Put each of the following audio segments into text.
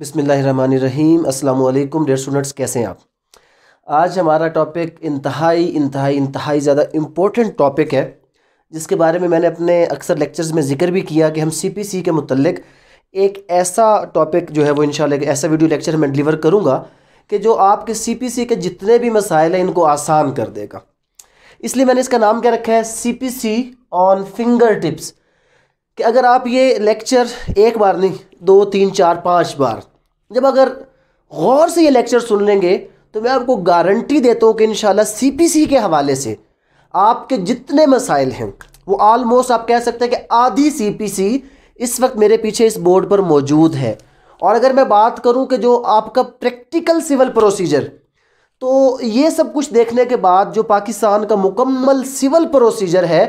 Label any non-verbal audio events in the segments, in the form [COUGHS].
बिसमीम अल्लाम dear students कैसे हैं आप आज हमारा टॉपिक इंतहाई इंतहाई इंतहाई ज़्यादा इम्पोर्टेंट टॉपिक है जिसके बारे में मैंने अपने अक्सर लेक्चर्स में जिक्र भी किया कि हम सी पी सी के मतलब एक ऐसा टॉपिक जो है वो इन ऐसा वीडियो लेक्चर मैं डिलीवर करूँगा कि जो आपके सी पी सी के जितने भी मसाइल हैं इनको आसान कर देगा इसलिए मैंने इसका नाम क्या रखा है C P C on finger tips कि अगर आप ये लेक्चर एक बार नहीं दो तीन चार पाँच बार जब अगर गौर से ये लेक्चर सुन लेंगे तो मैं आपको गारंटी देता हूँ कि इन सीपीसी के हवाले से आपके जितने मसाइल हैं वो आलमोस्ट आप कह सकते हैं कि आधी सीपीसी इस वक्त मेरे पीछे इस बोर्ड पर मौजूद है और अगर मैं बात करूँ कि जो आपका प्रैक्टिकल सिविल प्रोसीजर तो ये सब कुछ देखने के बाद जो पाकिस्तान का मुकम्मल सिविल प्रोसीजर है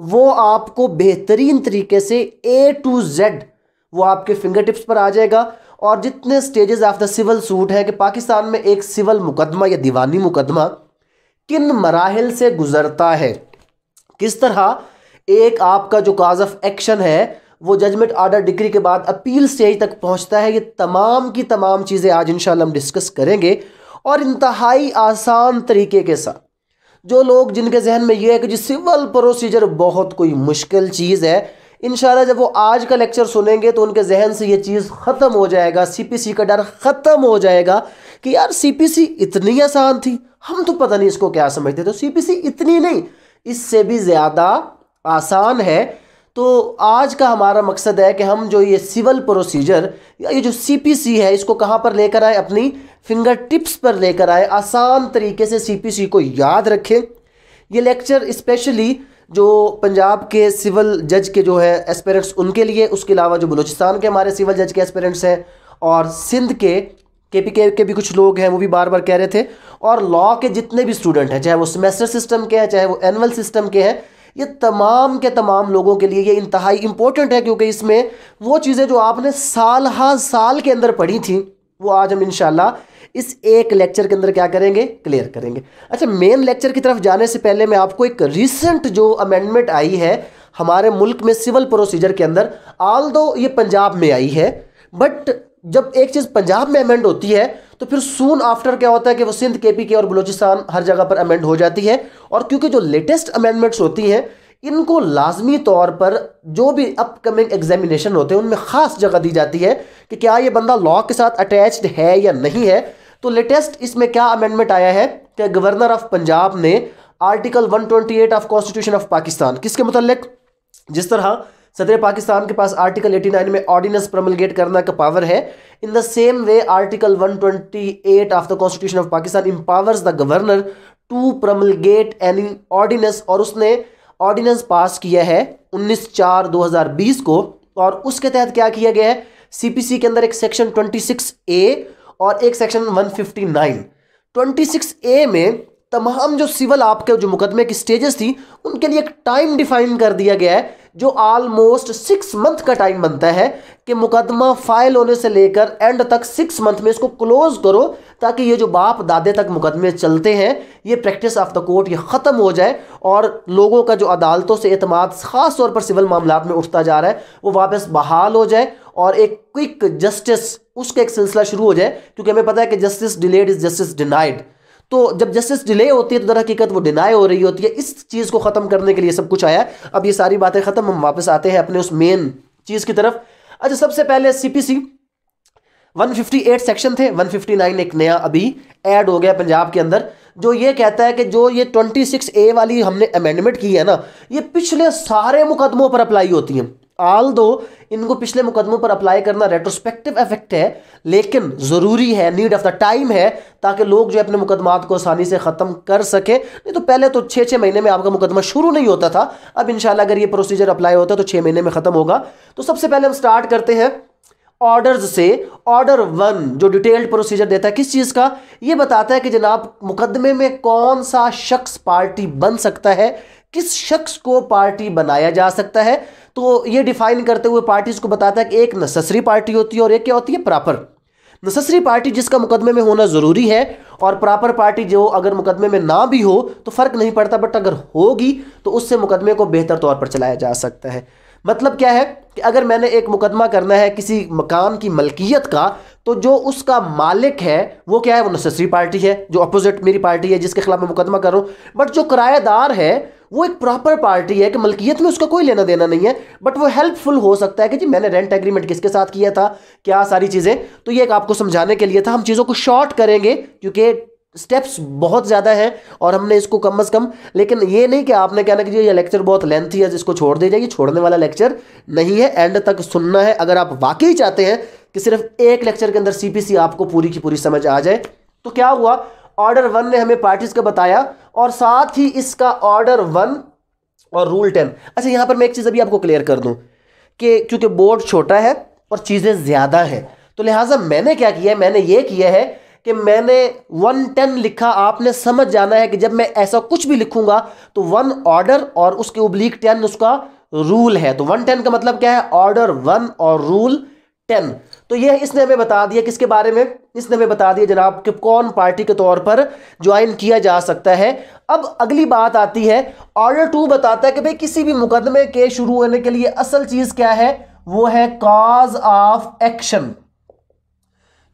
वो आपको बेहतरीन तरीके से ए टू जेड वो आपके फिंगर टिप्स पर आ जाएगा और जितने stages of the civil suit है कि पाकिस्तान में एक सिविल मुकदमा या दीवानी मुकदमा किन मराहल से गुजरता है किस तरह एक आपका जो काज ऑफ एक्शन है वो जजमेंट आर्डर डिग्री के बाद अपील स्टेज तक पहुंचता है ये तमाम की तमाम चीज़ें आज इन हम डिस्कस करेंगे और इंतहाई आसान तरीके के साथ जो लोग जिनके जहन में ये है कि जी सिविल प्रोसीजर बहुत कोई मुश्किल चीज़ है इन जब वो आज का लेक्चर सुनेंगे तो उनके जहन से ये चीज़ ख़त्म हो जाएगा सी का डर ख़त्म हो जाएगा कि यार सी इतनी आसान थी हम तो पता नहीं इसको क्या समझते तो सी इतनी नहीं इससे भी ज़्यादा आसान है तो आज का हमारा मकसद है कि हम जो ये सिविल प्रोसीजर या ये जो सीपीसी है इसको कहाँ पर लेकर आए अपनी फिंगर टिप्स पर लेकर आए आसान तरीके से सीपीसी को याद रखें ये लेक्चर स्पेशली जो पंजाब के सिविल जज के जो है एस्पेरेंट्स उनके लिए उसके अलावा जो बलूचिस्तान के हमारे सिविल जज के एस्पेरेंट्स हैं और सिंध के के पी के के भी कुछ लोग हैं वो भी बार बार कह रहे थे और लॉ के जितने भी स्टूडेंट हैं चाहे वो सेमेस्टर सिस्टम के हैं चाहे वो एनुअल सिस्टम के हैं ये तमाम के तमाम लोगों के लिए ये इंतहाई इम्पोर्टेंट है क्योंकि इसमें वो चीज़ें जो आपने साल हा साल के अंदर पढ़ी थी वो आज हम इन इस एक लेक्चर के अंदर क्या करेंगे क्लियर करेंगे अच्छा मेन लेक्चर की तरफ जाने से पहले मैं आपको एक रिसेंट जो अमेंडमेंट आई है हमारे मुल्क में सिविल प्रोसीजर के अंदर आल दो ये पंजाब में आई है बट जब एक चीज़ पंजाब में अमेंड होती है तो फिर सून आफ्टर क्या होता है कि वो सिंध के पी के और बलोचिस्तान हर जगह पर अमेंड हो जाती है और क्योंकि जो लेटेस्ट अमेंडमेंट्स होती हैं इनको लाजमी तौर पर जो भी अपकमिंग एग्जामिनेशन होते हैं उनमें ख़ास जगह दी जाती है कि क्या ये बंदा लॉ के साथ अटैच्ड है या नहीं है तो लेटेस्ट इसमें क्या अमेंडमेंट आया है कि गवर्नर ऑफ पंजाब ने article 128 of constitution of Pakistan किसके मुतल जिस तरह सदर पाकिस्तान के पास आर्टिकल 89 में ऑर्डिनेंस प्रमलगेट करना का पावर है in the same way article 128 of the constitution of Pakistan empowers the governor to promulgate any ordinance और उसने ऑर्डिनेंस पास किया है उन्नीस चार दो हज़ार बीस को और उसके तहत क्या किया गया है सी के अंदर एक सेक्शन ट्वेंटी सिक्स ए और एक section one fifty nine twenty six A में तमाम जो सिविल आपके जो मुकदमे की स्टेजेस थी उनके लिए एक टाइम डिफाइन कर दिया गया है जो ऑलमोस्ट सिक्स मंथ का टाइम बनता है कि मुकदमा फाइल होने से लेकर एंड तक सिक्स मंथ में इसको क्लोज करो ताकि ये जो बाप दादे तक मुकदमे चलते हैं ये प्रैक्टिस ऑफ द कोर्ट ये ख़त्म हो जाए और लोगों का जो अदालतों से अतमाद ख़ास तौर पर सिविल मामला में उठता जा रहा है वो वापस बहाल हो जाए और एक क्विक जस्टिस उसका एक सिलसिला शुरू हो जाए क्योंकि हमें पता है कि justice delayed is justice denied तो जब जस्टिस डिले होती है तो दर हकीकत वो डिनाई हो रही होती है इस चीज़ को ख़त्म करने के लिए सब कुछ आया अब ये सारी बातें ख़त्म हम वापस आते हैं अपने उस मेन चीज़ की तरफ अच्छा सबसे पहले सीपीसी 158 सेक्शन थे 159 एक नया अभी ऐड हो गया पंजाब के अंदर जो ये कहता है कि जो ये 26 ए वाली हमने अमेंडमेंट की है ना ये पिछले सारे मुकदमों पर अप्लाई होती हैं आल दो इनको पिछले मुकदमों पर अप्लाई करना रेट्रोस्पेक्टिव इफेक्ट है लेकिन ज़रूरी है नीड ऑफ द टाइम है ताकि लोग जो अपने मुकदमात को आसानी से ख़त्म कर सकें नहीं तो पहले तो छः छः महीने में आपका मुकदमा शुरू नहीं होता था अब इन अगर ये प्रोसीजर अप्लाई होता है तो छः महीने में ख़त्म होगा तो सबसे पहले हम स्टार्ट करते हैं ऑर्डर्स से ऑर्डर वन जो डिटेल्ड प्रोसीजर देता है किस चीज़ का ये बताता है कि जनाब मुकदमे में कौन सा शख्स पार्टी बन सकता है किस शख्स को पार्टी बनाया जा सकता है तो ये डिफाइन करते हुए पार्टीज़ को बताता है कि एक नससरी पार्टी होती है और एक क्या होती है प्रॉपर नससरी पार्टी जिसका मुकदमे में होना ज़रूरी है और प्रॉपर पार्टी जो अगर मुकदमे में ना भी हो तो फ़र्क नहीं पड़ता बट अगर होगी तो उससे मुकदमे को बेहतर तौर पर चलाया जा सकता है मतलब क्या है कि अगर मैंने एक मुकदमा करना है किसी मकान की मलकियत का तो जो उसका मालिक है वो क्या है वो नसेसरी पार्टी है जो अपोजिट मेरी पार्टी है जिसके खिलाफ मैं मुकदमा कर रहा हूँ बट जो किराएदार है वो एक प्रॉपर पार्टी है कि मलकियत में उसका कोई लेना देना नहीं है बट वो हेल्पफुल हो सकता है कि जी मैंने रेंट एग्रीमेंट किसके साथ किया था क्या सारी चीज़ें तो ये एक आपको समझाने के लिए था हम चीज़ों को शॉर्ट करेंगे क्योंकि स्टेप्स बहुत ज़्यादा है और हमने इसको कम अज़ कम लेकिन ये नहीं कि आपने कहना कि ये लेक्चर बहुत लेंथी है जिसको छोड़ दिया जाए छोड़ने वाला लेक्चर नहीं है एंड तक सुनना है अगर आप वाकई चाहते हैं कि सिर्फ एक लेक्चर के अंदर सीपीसी आपको पूरी की पूरी समझ आ जाए तो क्या हुआ ऑर्डर वन ने हमें पार्टीज का बताया और साथ ही इसका ऑर्डर वन और रूल टेन अच्छा यहाँ पर मैं एक चीज़ अभी आपको क्लियर कर दूँ कि क्योंकि बोर्ड छोटा है और चीज़ें ज़्यादा हैं तो लिहाजा मैंने क्या किया है मैंने ये किया है कि मैंने वन टेन लिखा आपने समझ जाना है कि जब मैं ऐसा कुछ भी लिखूंगा तो वन ऑर्डर और उसके उबलीक टेन उसका रूल है तो वन टेन का मतलब क्या है ऑर्डर वन और रूल टेन तो यह इसने हमें बता दिया किसके बारे में इसने हमें बता दिया जनाब कि कौन पार्टी के तौर पर ज्वाइन किया जा सकता है अब अगली बात आती है ऑर्डर टू बताता है कि भाई किसी भी मुकदमे के शुरू होने के लिए असल चीज़ क्या है वो है कॉज ऑफ एक्शन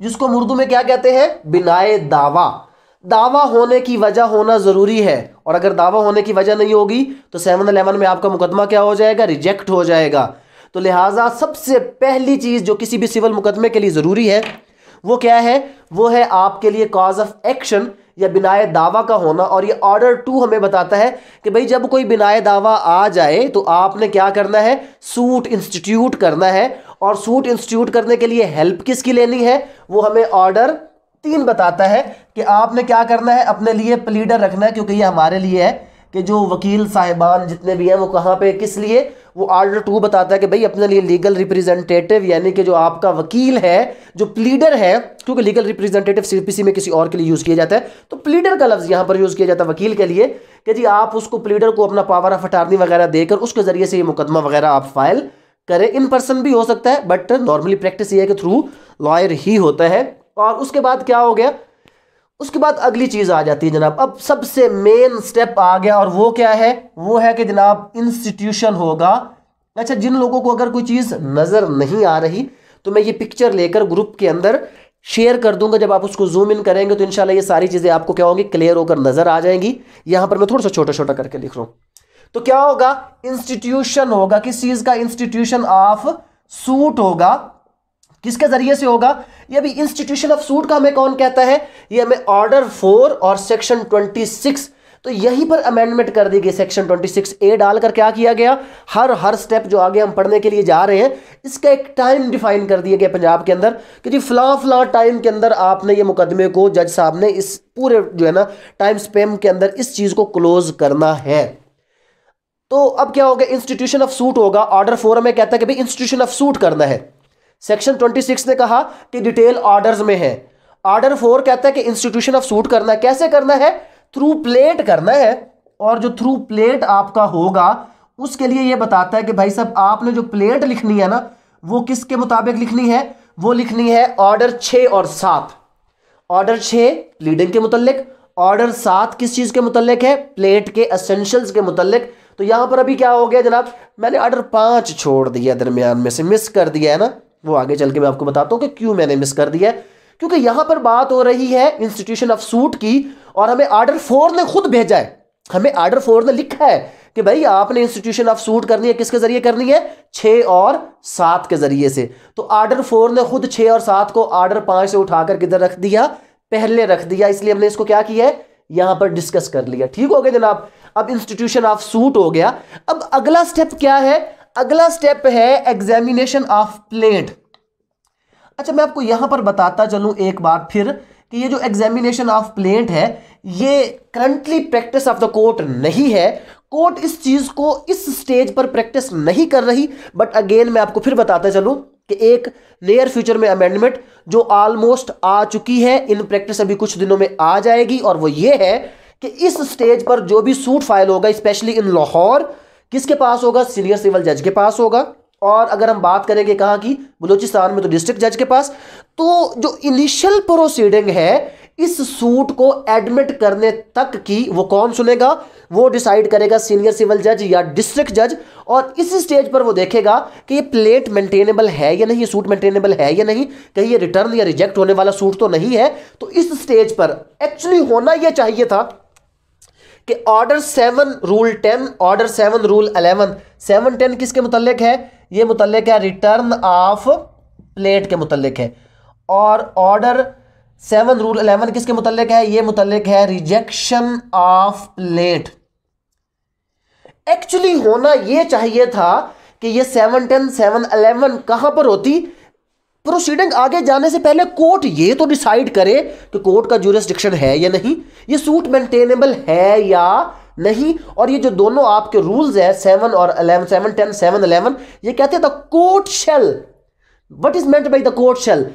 जिसको उर्दू में क्या कहते हैं बिनाए दावा दावा होने की वजह होना ज़रूरी है और अगर दावा होने की वजह नहीं होगी तो सेवन अलेवन में आपका मुकदमा क्या हो जाएगा रिजेक्ट हो जाएगा तो लिहाजा सबसे पहली चीज़ जो किसी भी सिविल मुकदमे के लिए ज़रूरी है वो क्या है वो है आपके लिए कॉज ऑफ एक्शन या बिनाए दावा का होना और ये ऑर्डर टू हमें बताता है कि भाई जब कोई बिनाए दावा आ जाए तो आपने क्या करना है सूट इंस्टीट्यूट करना है और सूट इंस्टीट्यूट करने के लिए हेल्प किसकी लेनी है वो हमें ऑर्डर तीन बताता है कि आपने क्या करना है अपने लिए प्लीडर रखना है क्योंकि ये हमारे लिए है कि जो वकील साहिबान जितने भी हैं वो कहाँ पे किस लिए वो आर्डर टू बताता है कि भाई अपने लिए लीगल रिप्रेजेंटेटिव यानी कि जो आपका वकील है जो प्लीडर है क्योंकि लीगल रिप्रेजेंटेटिव सीपीसी में किसी और के लिए यूज़ किया जाता है तो प्लीडर का लफ्ज़ यहाँ पर यूज़ किया जाता है वकील के लिए कि जी आप उसको प्लीडर को अपना पावर ऑफ अटारनी वगैरह देकर उसके ज़रिए से ये मुकदमा वगैरह आप फाइल करें इन पर्सन भी हो सकता है बट नॉर्मली प्रैक्टिस ये है कि थ्रू लॉयर ही होता है और उसके बाद क्या हो गया उसके बाद अगली चीज़ आ जाती है जनाब अब सबसे मेन स्टेप आ गया और वो क्या है वो है कि जनाब इंस्टीट्यूशन होगा अच्छा जिन लोगों को अगर कोई चीज़ नज़र नहीं आ रही तो मैं ये पिक्चर लेकर ग्रुप के अंदर शेयर कर दूंगा जब आप उसको जूम इन करेंगे तो इंशाल्लाह ये सारी चीज़ें आपको क्या होंगी क्लियर होकर नज़र आ जाएंगी यहाँ पर मैं थोड़ा सा छोटा छोटा करके लिख रहा हूँ तो क्या होगा इंस्टीट्यूशन होगा किस चीज का इंस्टीट्यूशन ऑफ सूट होगा किसके जरिए से होगा ये भी इंस्टीट्यूशन ऑफ सूट का हमें कौन कहता है ये हमें ऑर्डर फोर और सेक्शन ट्वेंटी सिक्स तो यहीं पर अमेंडमेंट कर दी गई सेक्शन 26 ए डालकर क्या किया गया हर हर स्टेप जो आगे हम पढ़ने के लिए जा रहे हैं इसका एक टाइम डिफाइन कर दिया गया पंजाब के अंदर कि जी फला फला टाइम के अंदर आपने ये मुकदमे को जज साहब ने इस पूरे जो है ना टाइम स्पेम के अंदर इस चीज़ को क्लोज करना है तो अब क्या होगा इंस्टीट्यूशन ऑफ सूट होगा ऑर्डर फोरम में कहता है कि भाई इंस्टीट्यूशन ऑफ सूट करना है सेक्शन 26 ने कहा कि डिटेल ऑर्डर्स में है ऑर्डर फोर कहता है कि इंस्टीट्यूशन ऑफ सूट करना है कैसे करना है थ्रू प्लेट करना है और जो थ्रू प्लेट आपका होगा उसके लिए ये बताता है कि भाई साहब आपने जो प्लेट लिखनी है ना वो किसके मुताबिक लिखनी है वो लिखनी है ऑर्डर छ और सात ऑर्डर छ लीडिंग के मुतल ऑर्डर सात किस चीज़ के मुतलिक है प्लेट के असेंशियल्स के मुतलिक तो यहाँ पर अभी क्या हो गया जनाब मैंने आर्डर पाँच छोड़ दिया दरमियान में से मिस कर दिया है ना वो आगे चल के मैं आपको बताता हूँ कि क्यों मैंने मिस कर दिया है क्योंकि यहाँ पर बात हो रही है इंस्टीट्यूशन ऑफ सूट की और हमें आर्डर फोर ने खुद भेजा है हमें आर्डर फोर ने लिखा है कि भाई आपने इंस्टीट्यूशन ऑफ सूट करनी है किसके जरिए करनी है छः और सात के जरिए से तो आर्डर फोर ने खुद छः और सात को आर्डर पाँच से उठाकर किधर रख दिया पहले रख दिया इसलिए हमने इसको क्या किया है यहां पर डिस्कस कर लिया ठीक हो गया जनाब अब इंस्टीट्यूशन ऑफ सूट हो गया अब अगला स्टेप क्या है अगला स्टेप है एग्जामिनेशन ऑफ प्लेट अच्छा मैं आपको यहां पर बताता चलूं एक बार फिर कि ये जो एग्जामिनेशन ऑफ प्लेट है ये currently practice of the court नहीं है कोर्ट इस चीज को इस स्टेज पर प्रैक्टिस नहीं कर रही बट अगेन मैं आपको फिर बताता चलूं कि एक नियर फ्यूचर में अमेंडमेंट जो ऑलमोस्ट आ चुकी है इन प्रैक्टिस अभी कुछ दिनों में आ जाएगी और वो ये है कि इस स्टेज पर जो भी सूट फाइल होगा स्पेशली इन लाहौर किसके पास होगा सीनियर सिविल जज के पास होगा और अगर हम बात करेंगे कहाँ की बलूचिस्तान में तो डिस्ट्रिक्ट जज के पास तो जो इनिशियल प्रोसीडिंग है इस सूट को एडमिट करने तक की वो कौन सुनेगा वो डिसाइड करेगा सीनियर सिविल जज या डिस्ट्रिक्ट जज और इस स्टेज पर वो देखेगा कि ये प्लेट मेंटेनेबल है या नहीं सूट मेंटेनेबल है या नहीं कहीं ये रिटर्न या रिजेक्ट होने वाला सूट तो नहीं है तो इस स्टेज पर एक्चुअली होना यह चाहिए था कि order seven rule ten order seven rule eleven seven ten किसके मुतलक है ये मुतलक है रिटर्न ऑफ प्लेट के मुतलक है और ऑर्डर सेवन रूल अलेवन किसके मुतलक है ये मुतलक है रिजेक्शन ऑफ प्लेट एक्चुअली होना ये चाहिए था कि ये सेवन टेन सेवन अलेवन कहां पर होती प्रोसीडिंग आगे जाने से पहले कोर्ट ये तो डिसाइड करे कि कोर्ट का जूरिस्टिक्शन है या नहीं ये सूट मेंटेनेबल है या नहीं और ये जो दोनों आपके रूल्स है सेवन और eleven seven ten seven eleven ये कहते हैं the court shall what is meant by the court shall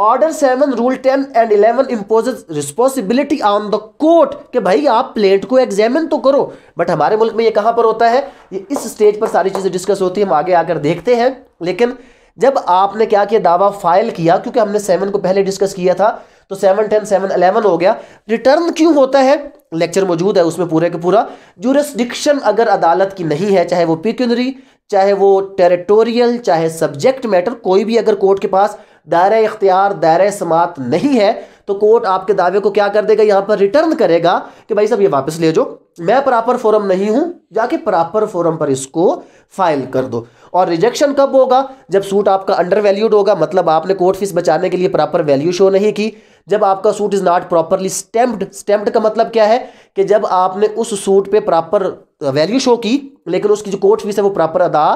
order seven rule ten and eleven impose responsibility on the court कि भाई आप प्लेट को एग्जामिन तो करो बट हमारे मुल्क में ये कहां पर होता है ये इस स्टेज पर सारी चीज़ें डिस्कस होती है हम आगे आकर देखते हैं लेकिन जब आपने क्या किया दावा फाइल किया क्योंकि हमने सेवन को पहले डिस्कस किया था तो सेवन टेन सेवन अलेवन हो गया रिटर्न क्यों होता है लेक्चर मौजूद है उसमें पूरे के पूरा जूरिस्डिक्शन अगर अदालत की नहीं है चाहे वो पिक्यूनरी चाहे वो टेरिटोरियल चाहे सब्जेक्ट मैटर कोई भी अगर कोर्ट के पास दायरा इख्तियार दायरा समात नहीं है तो कोर्ट आपके दावे को क्या कर देगा यहां पर रिटर्न करेगा कि भाई साहब ये वापस ले जाओ मैं प्रॉपर फोरम नहीं हूं जाके प्रॉपर फोरम पर इसको फाइल कर दो और रिजेक्शन कब होगा जब सूट आपका अंडर वैल्यूड होगा मतलब आपने कोर्ट फीस बचाने के लिए प्रॉपर वैल्यू शो नहीं की जब आपका suit is not properly stamped stamped का मतलब क्या है कि जब आपने उस सूट पे प्रॉपर वैल्यू शो की लेकिन उसकी जो कोर्ट फीस है वो प्रॉपर अदा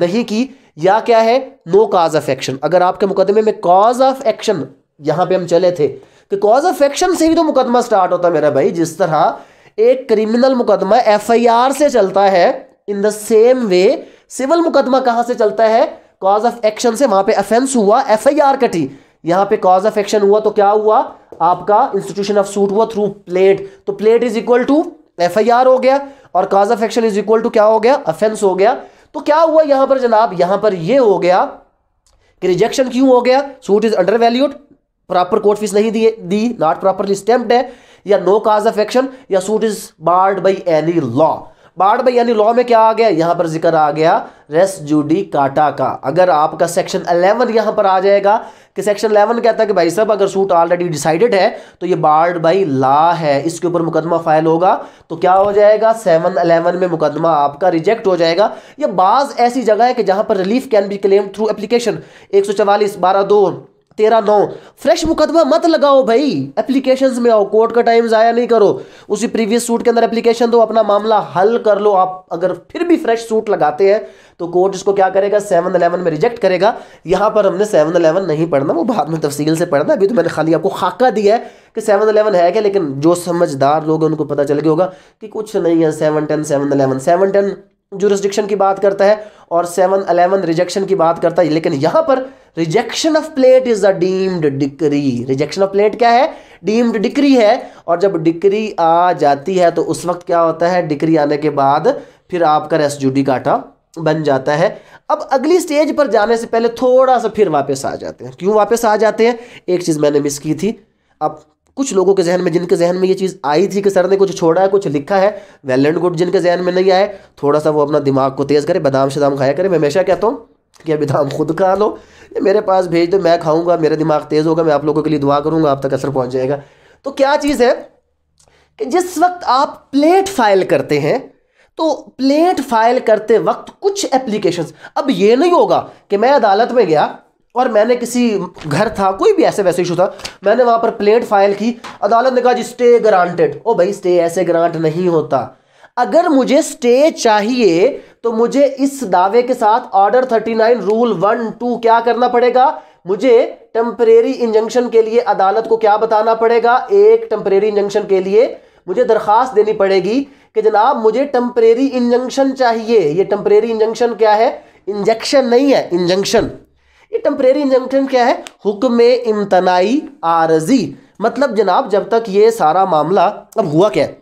नहीं की या क्या है नो काज ऑफ एक्शन अगर आपके मुकदमे में कॉज ऑफ एक्शन यहां पे हम चले थे कि कॉज ऑफ एक्शन से भी तो मुकदमा स्टार्ट होता मेरा भाई जिस तरह एक क्रिमिनल मुकदमा एफआईआर से चलता है in the same way civil मुकदमा कहां से चलता है कॉज ऑफ एक्शन से वहां पे अफेंस हुआ एफआईआर कटी यहां पे कॉज ऑफ एक्शन हुआ तो क्या हुआ आपका इंस्टीट्यूशन ऑफ सूट हुआ थ्रू प्लेट तो plaint is equal to F हो गया और cause of action is equal to क्या हो गया अफेंस हो गया तो क्या हुआ यहां पर जनाब यहां पर ये हो गया कि रिजेक्शन क्यों हो गया suit is undervalued proper court fees नहीं दिए दी नॉट प्रॉपरली स्टेम्प्ड है या नो काज ऑफ एक्शन या suit is barred by any law barred by any law में क्या आ गया यहाँ पर जिक्र आ गया रेस जूडी काटा का अगर आपका सेक्शन 11 यहां पर आ जाएगा कि सेक्शन 11 कहता है कि भाई साहब अगर सूट ऑलरेडी डिसाइडेड है तो ये बार्ड बाई लॉ है इसके ऊपर मुकदमा फाइल होगा तो क्या हो जाएगा सेवन अलेवन में मुकदमा आपका रिजेक्ट हो जाएगा यह बाज ऐसी जगह है कि जहां पर relief can be claim through application एक सौ चवालीस बारह दो तेरह नौ फ्रेश मुकदमा मत लगाओ भाई एप्लीकेशन में आओ कोर्ट का टाइम ज़ाया नहीं करो उसी प्रीवियस सूट के अंदर एप्लीकेशन दो अपना मामला हल कर लो आप अगर फिर भी फ्रेश सूट लगाते हैं तो कोर्ट इसको क्या करेगा सेवन अलेवन में रिजेक्ट करेगा यहाँ पर हमने सेवन अलेवन नहीं पढ़ना वो बाद में तफसील से पढ़ना अभी तो मैंने खाली आपको खाका दिया है कि सेवन अलेवन है क्या लेकिन जो समझदार लोग हैं उनको पता चल गया होगा कि कुछ नहीं है seven ten seven eleven seven ten jurisdiction की बात करता है और सेवन अलेवन रिजेक्शन की बात करता है लेकिन यहां पर rejection of plaint is a deemed decree rejection of plaint क्या है डीम्ड डिक्री है और जब डिक्री आ जाती है तो उस वक्त क्या होता है डिक्री आने के बाद फिर आपका रेस्टूडी काटा बन जाता है अब अगली स्टेज पर जाने से पहले थोड़ा सा फिर वापस आ जाते हैं क्यों वापस आ जाते हैं एक चीज़ मैंने मिस की थी अब कुछ लोगों के जहन में जिनके जहन में ये चीज़ आई थी कि सर ने कुछ छोड़ा है कुछ लिखा है वेल एंड गुड जिनके जहन में नहीं आए थोड़ा सा वो अपना दिमाग को तेज़ करे बादाम शदाम खाया करे मैं हमेशा कहता हूँ कि अभी दाम खुद खा लो ये मेरे पास भेज दो मैं खाऊंगा मेरा दिमाग तेज़ होगा मैं आप लोगों के लिए दुआ करूंगा आप तक असर पहुंच जाएगा तो क्या चीज़ है कि जिस वक्त आप प्लेट फाइल करते हैं तो प्लेट फाइल करते वक्त कुछ एप्लीकेशंस अब ये नहीं होगा कि मैं अदालत में गया और मैंने किसी घर था कोई भी ऐसे वैसे इशू था मैंने वहाँ पर प्लेट फाइल की अदालत ने कहा जी स्टे ग्रांटेड ओ भाई स्टे ऐसे ग्रांट नहीं होता अगर मुझे स्टे चाहिए तो मुझे इस दावे के साथ ऑर्डर 39 रूल वन टू क्या करना पड़ेगा मुझे टेम्परेरी इंजंक्शन के लिए अदालत को क्या बताना पड़ेगा एक टेम्परेरी इंजंक्शन के लिए मुझे दरखास्त देनी पड़ेगी कि जनाब मुझे टेम्परेरी इंजंक्शन चाहिए ये टेम्परेरी इंजंक्शन क्या है इंजेक्शन नहीं है इंजंक्शन ये टम्परेरी इंजंक्शन क्या है हुक्म इम्तनाई आरजी मतलब जनाब जब तक ये सारा मामला अब हुआ क्या है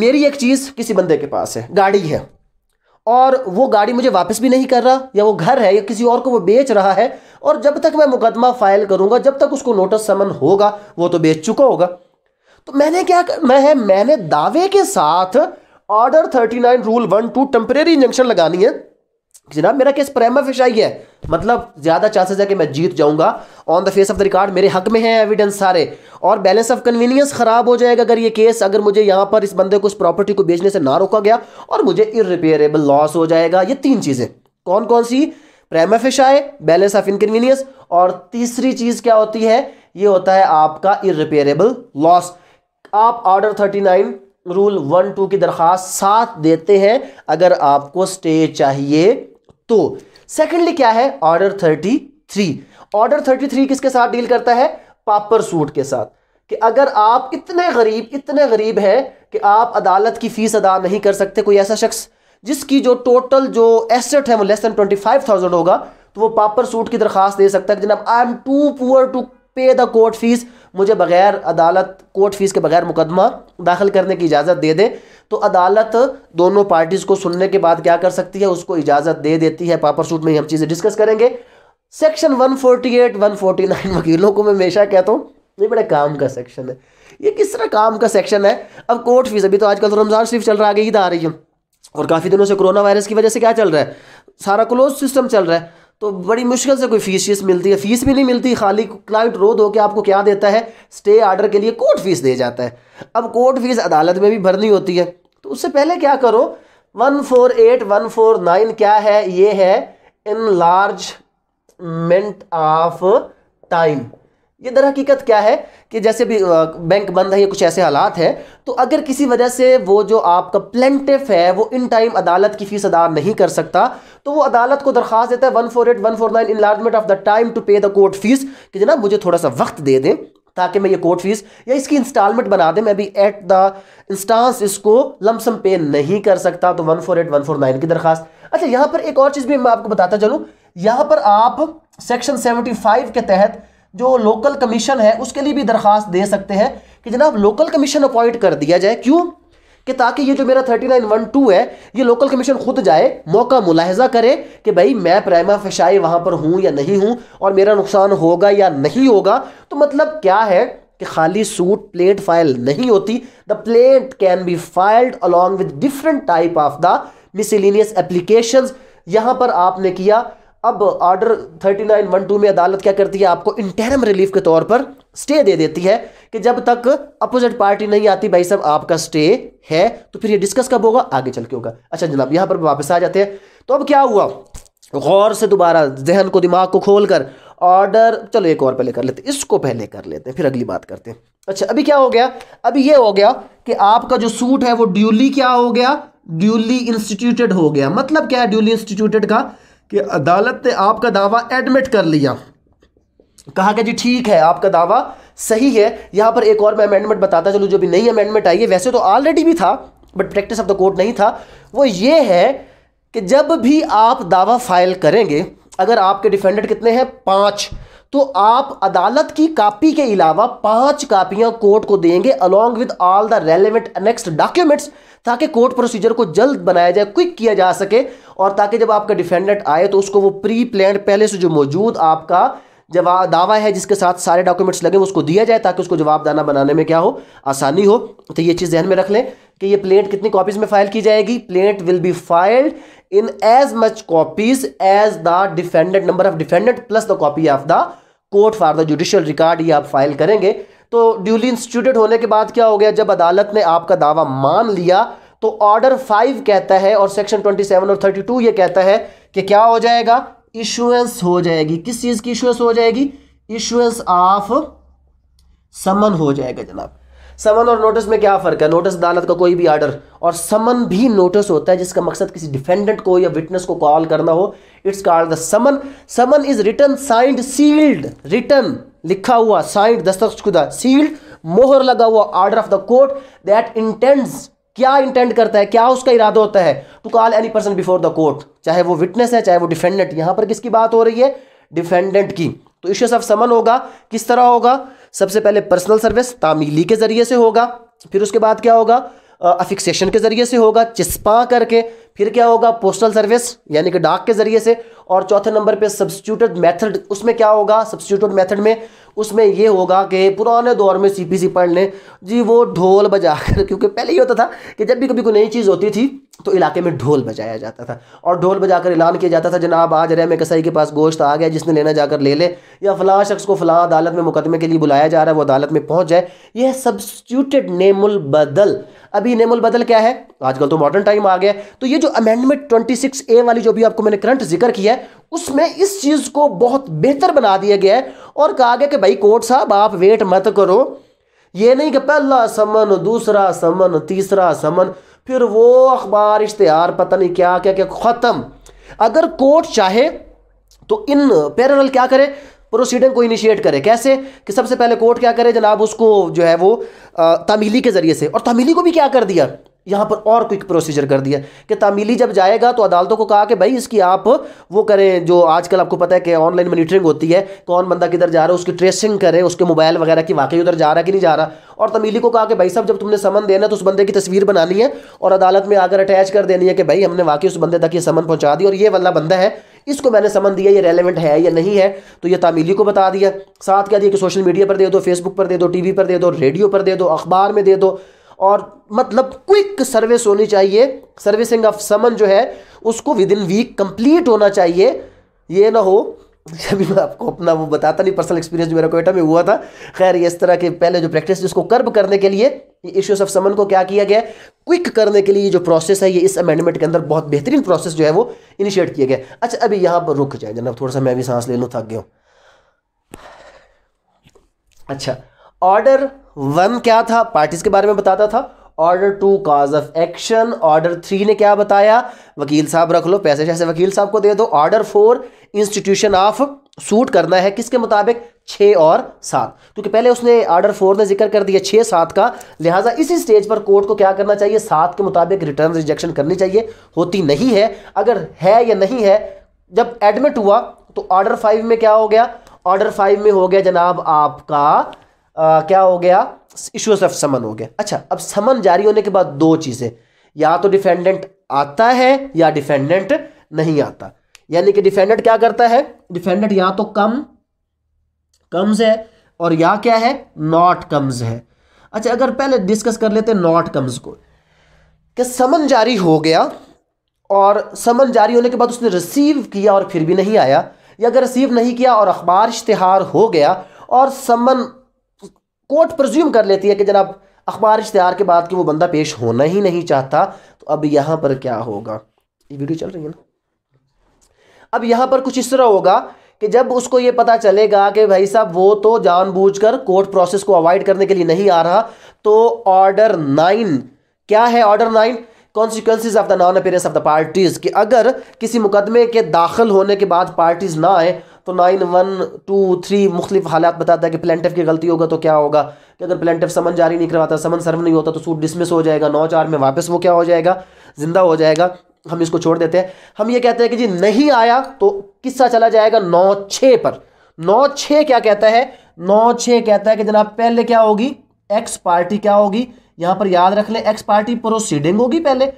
मेरी एक चीज़ किसी बंदे के पास है गाड़ी है और वो गाड़ी मुझे वापस भी नहीं कर रहा या वो घर है या किसी और को वो बेच रहा है और जब तक मैं मुकदमा फाइल करूंगा जब तक उसको नोटिस समन होगा वो तो बेच चुका होगा तो मैंने क्या मैं है मैंने दावे के साथ order 39 rule one two temporary injunction लगानी है जनाब मेरा केस प्राइमा फेशाई है मतलब ज़्यादा चांसेस है कि मैं जीत जाऊंगा on the face of the record मेरे हक में है एविडेंस सारे और बैलेंस ऑफ कन्वीनियंस ख़राब हो जाएगा अगर ये केस अगर मुझे यहाँ पर इस बंदे को उस प्रॉपर्टी को बेचने से ना रोका गया और मुझे इरिपेयरेबल लॉस हो जाएगा ये तीन चीज़ें कौन कौन सी prima facie balance of inconvenience और तीसरी चीज़ क्या होती है ये होता है आपका इरिपेयरेबल लॉस आप order thirty nine rule one two की दरख्वास्त साथ देते हैं अगर आपको स्टे चाहिए तो सेकेंडली क्या है order thirty three order thirty three किसके साथ डील करता है पापर सूट के साथ कि अगर आप इतने गरीब इतने गरीब हैं कि आप अदालत की फ़ीस अदा नहीं कर सकते कोई ऐसा शख्स जिसकी जो टोटल जो एसेट है वो less than twenty five thousand होगा तो वो पापर सूट की दरख्वास्त दे सकता है जनाब I am too poor to pay the court fee मुझे बगैर अदालत कोर्ट फीस के बगैर मुकदमा दाखिल करने की इजाज़त दे दे तो अदालत दोनों पार्टीज़ को सुनने के बाद क्या कर सकती है उसको इजाज़त दे देती है पापर सूट में हम चीज़ें डिस्कस करेंगे सेक्शन 148, 149 वकीलों को मैं हमेशा कहता हूँ ये बड़े काम का सेक्शन है ये किस तरह काम का सेक्शन है अब कोर्ट फीस अभी तो आजकल तो रमज़ान शरीफ चल रहा है आगे ईद तो आ रही है और काफ़ी दिनों से कोरोना वायरस की वजह से क्या चल रहा है सारा क्लोज सिस्टम चल रहा है तो बड़ी मुश्किल से कोई फीस शीस मिलती है फीस भी नहीं मिलती खाली क्लाइंट रोध होकर आपको क्या देता है स्टे आर्डर के लिए कोर्ट फीस दे जाता है अब कोर्ट फीस अदालत में भी भरनी होती है तो उससे पहले क्या करो one four eight one four nine क्या है ये है enlargement of time ये दर हकीकत क्या है कि जैसे भी बैंक बंद है या कुछ ऐसे हालात हैं तो अगर किसी वजह से वो जो आपका प्लेंटिफ है वो इन टाइम अदालत की फ़ीस अदा नहीं कर सकता तो वो अदालत को दरखास्त देता है one four eight one four nine enlargement of the time to pay the court fee कि जना मुझे थोड़ा सा वक्त दे दें ताकि मैं ये कोर्ट फीस या इसकी इंस्टॉलमेंट बना दें मैं अभी एट द इंस्टांस इसको लमसम पे नहीं कर सकता तो one four eight one four nine की दरखास्त अच्छा यहाँ पर एक और चीज़ भी मैं आपको बताता चलूँ यहाँ पर आप सेक्शन सेवेंटी फाइव के तहत जो लोकल कमीशन है उसके लिए भी दरखास्त दे सकते हैं कि जनाब लोकल कमीशन अपॉइंट कर दिया जाए क्यों कि ताकि ये जो मेरा थर्टी नाइन वन टू है ये लोकल कमीशन खुद जाए मौका मुलाहजा करे कि भाई मैं प्रायमा फिशाई वहाँ पर हूँ या नहीं हूँ और मेरा नुकसान होगा या नहीं होगा तो मतलब क्या है कि खाली सूट प्लेट फाइल नहीं होती the plaint can be filed along with different type of the miscellaneous application यहाँ पर आपने किया अब order thirty nine one two में अदालत क्या करती है आपको इंटरम रिलीफ के तौर पर स्टे दे देती है कि जब तक अपोजिट पार्टी नहीं आती भाई साहब आपका स्टे है तो फिर ये डिस्कस कब होगा आगे चल के होगा अच्छा जनाब यहाँ पर वापस आ जाते हैं तो अब क्या हुआ गौर से दोबारा जहन को दिमाग को खोल कर ऑर्डर चलो एक और पहले कर लेते इसको पहले कर लेते हैं फिर अगली बात करते हैं अच्छा अभी क्या हो गया अभी ये हो गया कि आपका जो सूट है वो ड्यूली क्या हो गया ड्यूली इंस्टीट्यूटेड हो गया मतलब क्या है ड्यूली इंस्टीट्यूटेड का कि अदालत ने आपका दावा एडमिट कर लिया कहा कि जी ठीक है आपका दावा सही है यहाँ पर एक और मैं अमेंडमेंट बताता चलू जो भी नई अमेंडमेंट आई है वैसे तो ऑलरेडी भी था but practice of the court नहीं था वो ये है कि जब भी आप दावा फाइल करेंगे अगर आपके डिफेंडेंट कितने हैं पाँच तो आप अदालत की कापी के अलावा पांच कापियां कोर्ट को देंगे along with all the relevant next documents ताकि कोर्ट प्रोसीजर को जल्द बनाया जाए क्विक किया जा सके और ताकि जब आपका डिफेंडेंट आए तो उसको वो प्री प्लान पहले से जो मौजूद आपका जवाब दावा है जिसके साथ सारे डॉक्यूमेंट्स लगे उसको दिया जाए ताकि उसको जवाबदाना बनाने में क्या हो आसानी हो तो ये चीज़ जहन में रख लें कि ये प्लेट कितनी कॉपीज़ में फाइल की जाएगी plaint will be filed in as much copies as the defendant number of defendant plus the copy of the court for the judicial record ये आप फाइल करेंगे तो ड्यूली इंस्टीट्यूटेड होने के बाद क्या हो गया जब अदालत ने आपका दावा मान लिया तो ऑर्डर फाइव कहता है और सेक्शन ट्वेंटी सेवन और थर्टी टू यह कहता है कि क्या हो जाएगा इशुएंस हो जाएगी किस चीज़ की इशुएंस हो जाएगी इशुएंस ऑफ समन हो जाएगा जनाब समन और नोटिस में क्या फ़र्क है नोटिस अदालत का कोई भी ऑर्डर और समन भी नोटिस होता है जिसका मकसद किसी डिफेंडेंट को या विटनेस को कॉल करना हो it's called the summon summon is written signed sealed written लिखा हुआ साइंड दस्तखत सील्ड मोहर लगा हुआ order of the court that intends क्या इंटेंड करता है क्या उसका इरादा होता है to call any person before the court चाहे वो विटनेस है चाहे वो डिफेंडेंट यहां पर किसकी बात हो रही है डिफेंडेंट की तो इश्यूज ऑफ समन होगा किस तरह होगा सबसे पहले पर्सनल सर्विस तामीली के जरिए से होगा फिर उसके बाद क्या होगा अफिक्सेशन के ज़रिए से होगा चिस्पा करके फिर क्या होगा पोस्टल सर्विस यानी कि डाक के ज़रिए से और चौथे नंबर पे सब्सिट्यूटेड मेथड उसमें क्या होगा सब्सिट्यूटेड मेथड में उसमें ये होगा कि पुराने दौर में सी पढ़ ने जी वो ढोल बजा कर क्योंकि पहले ये होता था कि जब भी कभी कोई नई चीज़ होती थी तो इलाके में ढोल बजाया जाता था और ढोल बजाकर ऐलान किया जाता था जनाब आज रहे में कसाई के पास गोश्त आ गया जिसने लेना जाकर ले ले या फलां शख्स को फ़लाँ अदालत में मुकदमे के लिए बुलाया जा रहा है वो अदालत में पहुँच जाए यह सब्सटीट्यूटेड नेमुल बदल अभी नेमुल बदल क्या है आजकल तो मॉडर्न टाइम आ गया तो ये जो अमेंडमेंट ट्वेंटी सिक्स ए वाली जो भी आपको मैंने करंट जिक्र किया है उसमें इस चीज़ को बहुत बेहतर बना दिया गया है और कहा गया कि भाई कोर्ट साहब आप वेट मत करो ये नहीं कि पहला समन दूसरा समन तीसरा समन फिर वो अखबार इश्तहार पता नहीं क्या क्या क्या ख़त्म अगर कोर्ट चाहे तो इन पैरल क्या करे प्रोसीडिंग को इनिशिएट करे कैसे कि सबसे पहले कोर्ट क्या करे जनाब उसको जो है वो तमीली के ज़रिए से और तमीली को भी क्या कर दिया यहाँ पर और क्विक प्रोसीजर कर दिया कि तामीली जब जाएगा तो अदालतों को कहा कि भाई इसकी आप वो करें जो आजकल आपको पता है कि ऑनलाइन मॉनिटरिंग होती है कौन बंदा किधर जा रहा है उसकी ट्रेसिंग करें उसके मोबाइल वगैरह की वाकई उधर जा रहा है कि नहीं जा रहा और तमीली को कहा कि भाई साहब जब तुमने समन देना है तो उस बंदे की तस्वीर बनानी है और अदालत में आकर अटैच कर देनी है कि भाई हमने वाकई उस बंदे तक ये समन पहुँचा दी और ये वाला बंदा है इसको मैंने समन दिया ये रेलिवेंट है या नहीं है तो ये तामीली को बता दिया साथ कह दिया कि सोशल मीडिया पर दे दो फेसबुक पर दे दो टीवी पर दे दो रेडियो पर दे दो अखबार में दे दो और मतलब क्विक सर्विस होनी चाहिए सर्विसिंग ऑफ समन जो है उसको विद इन वीक कंप्लीट होना चाहिए ये ना हो [LAUGHS] अभी मैं आपको अपना वो बताता नहीं पर्सनल एक्सपीरियंस मेरा कोयटा में हुआ था खैर ये इस तरह के पहले जो प्रैक्टिस जिसको कर्ब करने के लिए इश्यूज ऑफ समन को क्या किया गया क्विक करने के लिए जो प्रोसेस है ये इस अमेंडमेंट के अंदर बहुत बेहतरीन प्रोसेस जो है वो इनिशिएट किया गया अच्छा अभी यहाँ पर रुक जाए जनाब थोड़ा सा मैं भी सांस ले लूँ थक गया अच्छा ऑर्डर वन क्या था पार्टीज के बारे में बताता था order two cause of action order three ने क्या बताया वकील साहब रख लो पैसे जैसे वकील साहब को दे दो order four institution of suit करना है किसके मुताबिक छः और सात क्योंकि पहले उसने ऑर्डर फोर ने जिक्र कर दिया छः सात का लिहाजा इसी स्टेज पर कोर्ट को क्या करना चाहिए सात के मुताबिक रिटर्न रिजेक्शन करनी चाहिए होती नहीं है अगर है या नहीं है जब एडमिट हुआ तो ऑर्डर फाइव में क्या हो गया ऑर्डर फाइव में हो गया जनाब आपका आ, क्या हो गया इशूस ऑफ समन हो गया अच्छा अब समन जारी होने के बाद दो चीज़ें या तो डिफेंडेंट आता है या डिफेंडेंट नहीं आता यानी कि डिफेंडेंट क्या करता है डिफेंडेंट या तो कम कम्स है और या क्या है नॉट कम्स है अच्छा अगर पहले डिस्कस कर लेते नॉट कम्स को कि समन जारी हो गया और समन जारी होने के बाद उसने रिसीव किया और फिर भी नहीं आया या अगर रिसीव नहीं किया और अखबार इश्तहार हो गया और समन कोर्ट प्रज्यूम कर लेती है कि जनाब अखबार इश्तहार के बाद कि वो बंदा पेश होना ही नहीं चाहता तो अब यहाँ पर क्या होगा ये वीडियो चल रही है ना अब यहाँ पर कुछ इस तरह होगा कि जब उसको ये पता चलेगा कि भाई साहब वो तो जानबूझकर कोर्ट प्रोसेस को अवॉइड करने के लिए नहीं आ रहा तो ऑर्डर नाइन क्या है order nine consequences of the non appearance of the parties कि अगर किसी मुकदमे के दाखिल होने के बाद पार्टीज़ ना आए तो नाइन वन टू थ्री मुख्तलिफ हालात बताता है कि प्लेंटिफ की गलती होगा तो क्या होगा कि अगर प्लेंटिफ समन जारी नहीं करवाता समन सर्व नहीं होता तो सूट डिसमिस हो जाएगा नौ चार में वापस वो क्या हो जाएगा जिंदा हो जाएगा हम इसको छोड़ देते हैं हम ये कहते हैं कि जी नहीं आया तो किस्सा चला जाएगा नौ छः पर नौ छः क्या कहता है नौ छः कहता है कि जनाब पहले क्या होगी एक्स पार्टी क्या होगी यहाँ पर याद रख लें एक्स पार्टी प्रोसीडिंग होगी पहले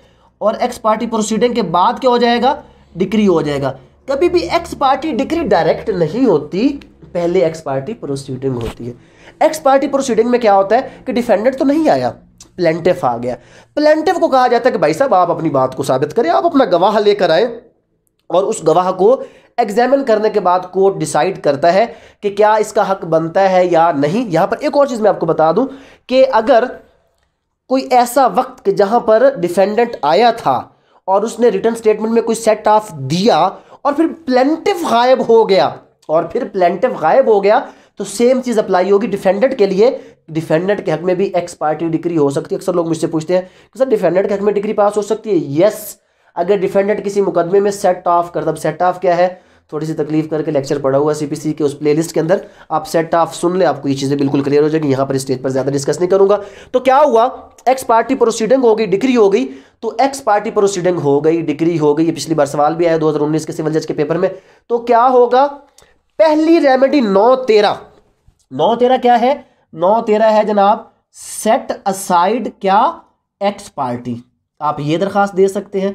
और एक्स पार्टी प्रोसीडिंग के बाद क्या हो जाएगा डिक्री हो जाएगा कभी भी एक्स पार्टी डिग्री डायरेक्ट नहीं होती पहले एक्स पार्टी प्रोसीडिंग होती है एक्स पार्टी प्रोसीडिंग में क्या होता है कि डिफेंडेंट तो नहीं आया प्लेंटिफ आ गया प्लेंटिफ को कहा जाता है कि भाई साहब आप अपनी बात को साबित करें आप अपना गवाह लेकर आए और उस गवाह को एग्जामिन करने के बाद कोर्ट डिसाइड करता है कि क्या इसका हक बनता है या नहीं यहां पर एक और चीज़ मैं आपको बता दूं कि अगर कोई ऐसा वक्त जहां पर डिफेंडेंट आया था और उसने रिटर्न स्टेटमेंट में कोई सेट ऑफ दिया और फिर प्लेंटिव गायब हो गया और फिर प्लेंटिव गायब हो गया तो सेम चीज़ अप्लाई होगी डिफेंडेंट के लिए डिफेंडेंट के हक में भी एक्स पार्टी डिग्री हो सकती है अक्सर लोग मुझसे पूछते हैं कि सर डिफेंडेंट के हक में डिग्री पास हो सकती है यस अगर डिफेंडेंट किसी मुकदमे में सेट ऑफ कर तब सेट ऑफ क्या है थोड़ी सी तकलीफ करके लेक्चर पढ़ा हुआ सी के उस प्लेलिस्ट के अंदर आप सेट ऑफ सुन ले आपको ये चीज़ें बिल्कुल क्लियर हो जाएगी यहाँ पर स्टेज पर ज़्यादा डिस्कस नहीं करूंगा तो क्या हुआ एक्स पार्टी प्रोसीडिंग हो गई डिग्री हो गई तो एक्स पार्टी प्रोसीडिंग हो गई डिग्री हो गई ये पिछली बार सवाल भी आया 2019 के सिविल जज के पेपर में तो क्या होगा पहली रेमेडी नौ तेरह नौ तेरह क्या है नौ तेरह है जनाब सेट असाइड क्या एक्स पार्टी आप ये दरखास्त दे सकते हैं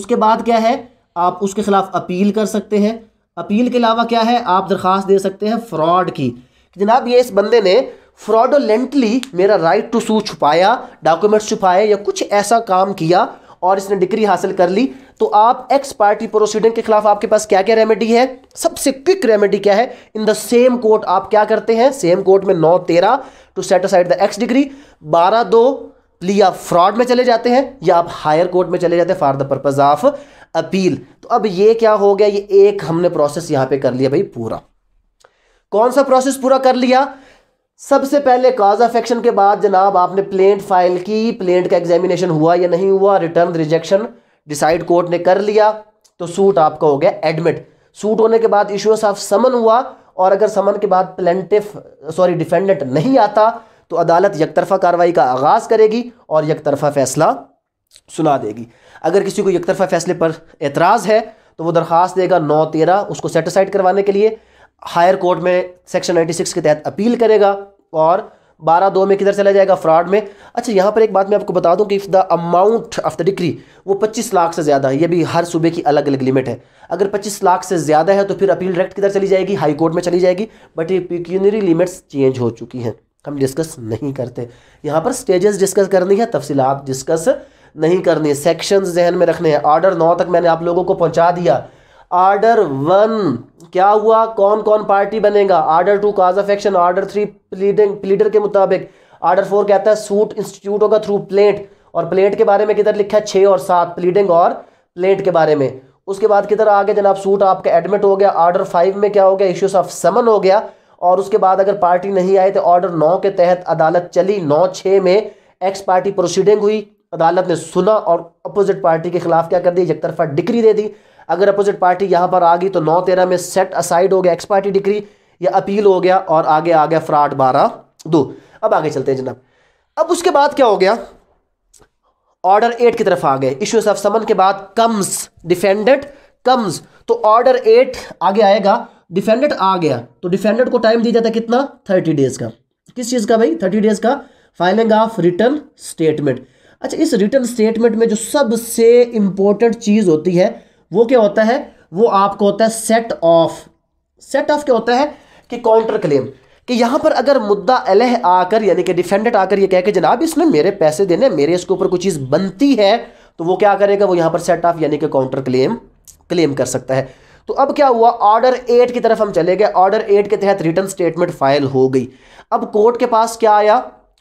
उसके बाद क्या है आप उसके ख़िलाफ़ अपील कर सकते हैं अपील के अलावा क्या है आप दरख्वास्त दे सकते हैं फ्रॉड की जनाब ये इस बंदे ने फ्रॉडोलेंटली मेरा राइट टू सू छुपाया डॉक्यूमेंट्स छुपाए या कुछ ऐसा काम किया और इसने डिग्री हासिल कर ली तो आप एक्स पार्टी प्रोसीडेंट के खिलाफ आपके पास क्या क्या रेमेडी है सबसे क्विक रेमेडी क्या है इन द सेम कोर्ट आप क्या करते हैं सेम कोर्ट में नौ तेरह to set aside the ex decree बारह दो लिया फ्रॉड में चले जाते हैं या आप हायर कोर्ट में चले जाते हैं for the purpose of appeal तो अब ये क्या हो गया ये एक हमने प्रोसेस यहां पे कर लिया भाई पूरा कौन सा प्रोसेस पूरा कर लिया सबसे पहले काज ऑफ एक्शन के बाद जनाब आपने प्लेंट फाइल की प्लेंट का एग्जामिनेशन हुआ या नहीं हुआ रिटर्न रिजेक्शन डिसाइड कोर्ट ने कर लिया तो सूट आपका हो गया एडमिट सूट होने के बाद इशूस ऑफ समन हुआ और अगर समन के बाद प्लेंटिफ सॉरी डिफेंडेंट नहीं आता तो अदालत यकतरफा कार्रवाई का आगाज़ करेगी और यकतरफा फैसला सुना देगी अगर किसी को एक तरफा फैसले पर एतराज़ है तो वो दरख्वास्त देगा नौ तेरह उसको सेटिसाइड करवाने के लिए हायर कोर्ट में सेक्शन नाइन्टी सिक्स के तहत अपील करेगा और बारह दो में किधर चला जाएगा फ्रॉड में अच्छा यहाँ पर एक बात मैं आपको बता दूँ कि if the amount of the decree वो पच्चीस लाख से ज़्यादा है ये भी हर सूबे की अलग अलग लिमिट है अगर पच्चीस लाख से ज़्यादा है तो फिर अपील डायरेक्ट किधर चली जाएगी हाई कोर्ट में चली जाएगी बट ये पिक्यूनरी लिमिट्स चेंज हो चुकी हैं हम डिस्कस नहीं करते यहाँ पर स्टेजेस डिस्कस करनी है तफसीत डिस्कस नहीं करनी सेक्शंस जहन में रखने हैं आर्डर नौ तक मैंने आप लोगों को पहुंचा दिया आर्डर वन क्या हुआ कौन कौन पार्टी बनेगा order two cause of action order three pleading pleader के मुताबिक आर्डर फोर कहता है सूट इंस्टीट्यूट होगा थ्रू प्लेट और प्लेट के बारे में किधर लिखा है छः और सात प्लीडिंग और प्लेट के बारे में उसके बाद किधर आगे जनाब सूट आपका एडमिट हो गया ऑर्डर फाइव में क्या हो गया इश्यूज ऑफ समन हो गया और उसके बाद अगर पार्टी नहीं आई तो ऑर्डर नौ के तहत अदालत चली नौ छः में एक्स पार्टी प्रोसीडिंग हुई अदालत ने सुना और अपोजिट पार्टी के खिलाफ क्या कर दी एक तरफा डिक्री दे दी अगर अपोजिट पार्टी यहाँ पर आ गई तो नौ तेरह में सेट असाइड हो गया एक्स पार्टी डिक्री या अपील हो गया और आगे आ गया फ्रॉड बारह दो अब आगे चलते हैं जनाब अब उसके बाद क्या हो गया ऑर्डर एट की तरफ आ गए इश्यूज ऑफ समन के बाद कम्स डिफेंडेड कम्स तो ऑर्डर एट आगे आएगा डिफेंडेंट आ गया तो डिफेंडेंट को टाइम दिया जाता है कितना थर्टी डेज का किस चीज़ का भाई थर्टी डेज का फाइलिंग ऑफ रिटर्न स्टेटमेंट अच्छा इस रिटर्न स्टेटमेंट में जो सबसे इंपॉर्टेंट चीज़ होती है वो क्या होता है वो आपको होता है सेट ऑफ सेट ऑफ क्या होता है कि काउंटर क्लेम कि यहां पर अगर मुद्दा अलह आकर यानी कि डिफेंडेंट आकर ये कह के जनाब इसमें मेरे पैसे देने मेरे इसके ऊपर कोई चीज़ बनती है तो वो क्या करेगा वो यहां पर सेट ऑफ यानी कि काउंटर क्लेम क्लेम कर सकता है तो अब क्या हुआ ऑर्डर एट की तरफ हम चले गए ऑर्डर एट के तहत रिटर्न स्टेटमेंट फाइल हो गई अब कोर्ट के पास क्या आया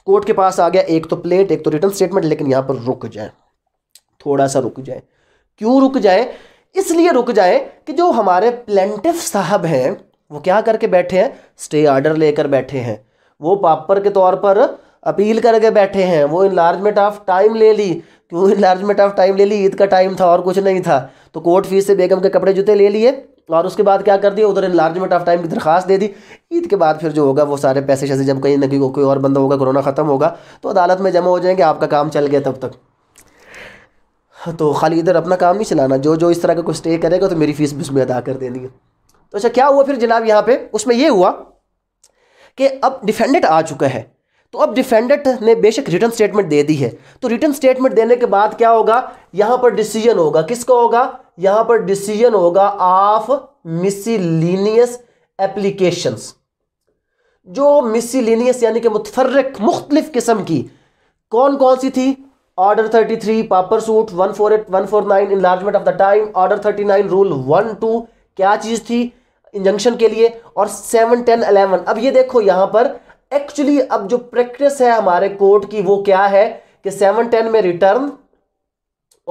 कोर्ट के पास आ गया एक तो प्लेट एक तो रिटर्न स्टेटमेंट लेकिन यहां पर रुक जाए थोड़ा सा रुक जाए क्यों रुक जाए इसलिए रुक जाए कि जो हमारे प्लेंटिव साहब हैं वो क्या करके बैठे हैं स्टे ऑर्डर लेकर बैठे हैं वो पापर के तौर पर अपील करके बैठे हैं वो लार्जमेंट ऑफ टाइम ले ली क्यों लार्जमेंट ऑफ टाइम ले ली ईद का टाइम था और कुछ नहीं था तो कोर्ट फीस से बेगम के कपड़े जूते ले लिए और उसके बाद क्या कर दिया उधर लार्जमेंट ऑफ टाइम की दरखास्त दे दी ईद के बाद फिर जो होगा वो सारे पैसे शैसे जब कहीं ना कहीं कोई और बंदा होगा कोरोना ख़त्म होगा तो अदालत में जमा हो जाएंगे आपका काम चल गया तब तक तो खाली इधर अपना काम नहीं चलाना जो जो इस तरह का कोई स्टे करेगा तो मेरी फ़ीस भी उसमें अदा कर देनी है तो अच्छा क्या हुआ फिर जनाब यहाँ पे उसमें यह हुआ कि अब डिफेंडेंट आ चुका है तो अब डिफेंडेंट ने बेशक रिटर्न स्टेटमेंट दे दी है तो रिटर्न स्टेटमेंट देने के बाद क्या होगा यहाँ पर डिसीजन होगा किसका होगा यहां पर डिसीजन होगा ऑफ मिसिलीनियस एप्लीकेशंस जो मिसिलीनियस यानी कि मुतफरक मुख्तलिफ किस्म की कौन कौन सी थी order 33 pauper suit four nine enlargement of the time order 39 rule one two क्या चीज़ थी इंजंक्शन के लिए और सेवन टेन अलेवन अब ये देखो यहां पर एक्चुअली अब जो प्रैक्टिस है हमारे कोर्ट की वो क्या है कि सेवन टेन में रिटर्न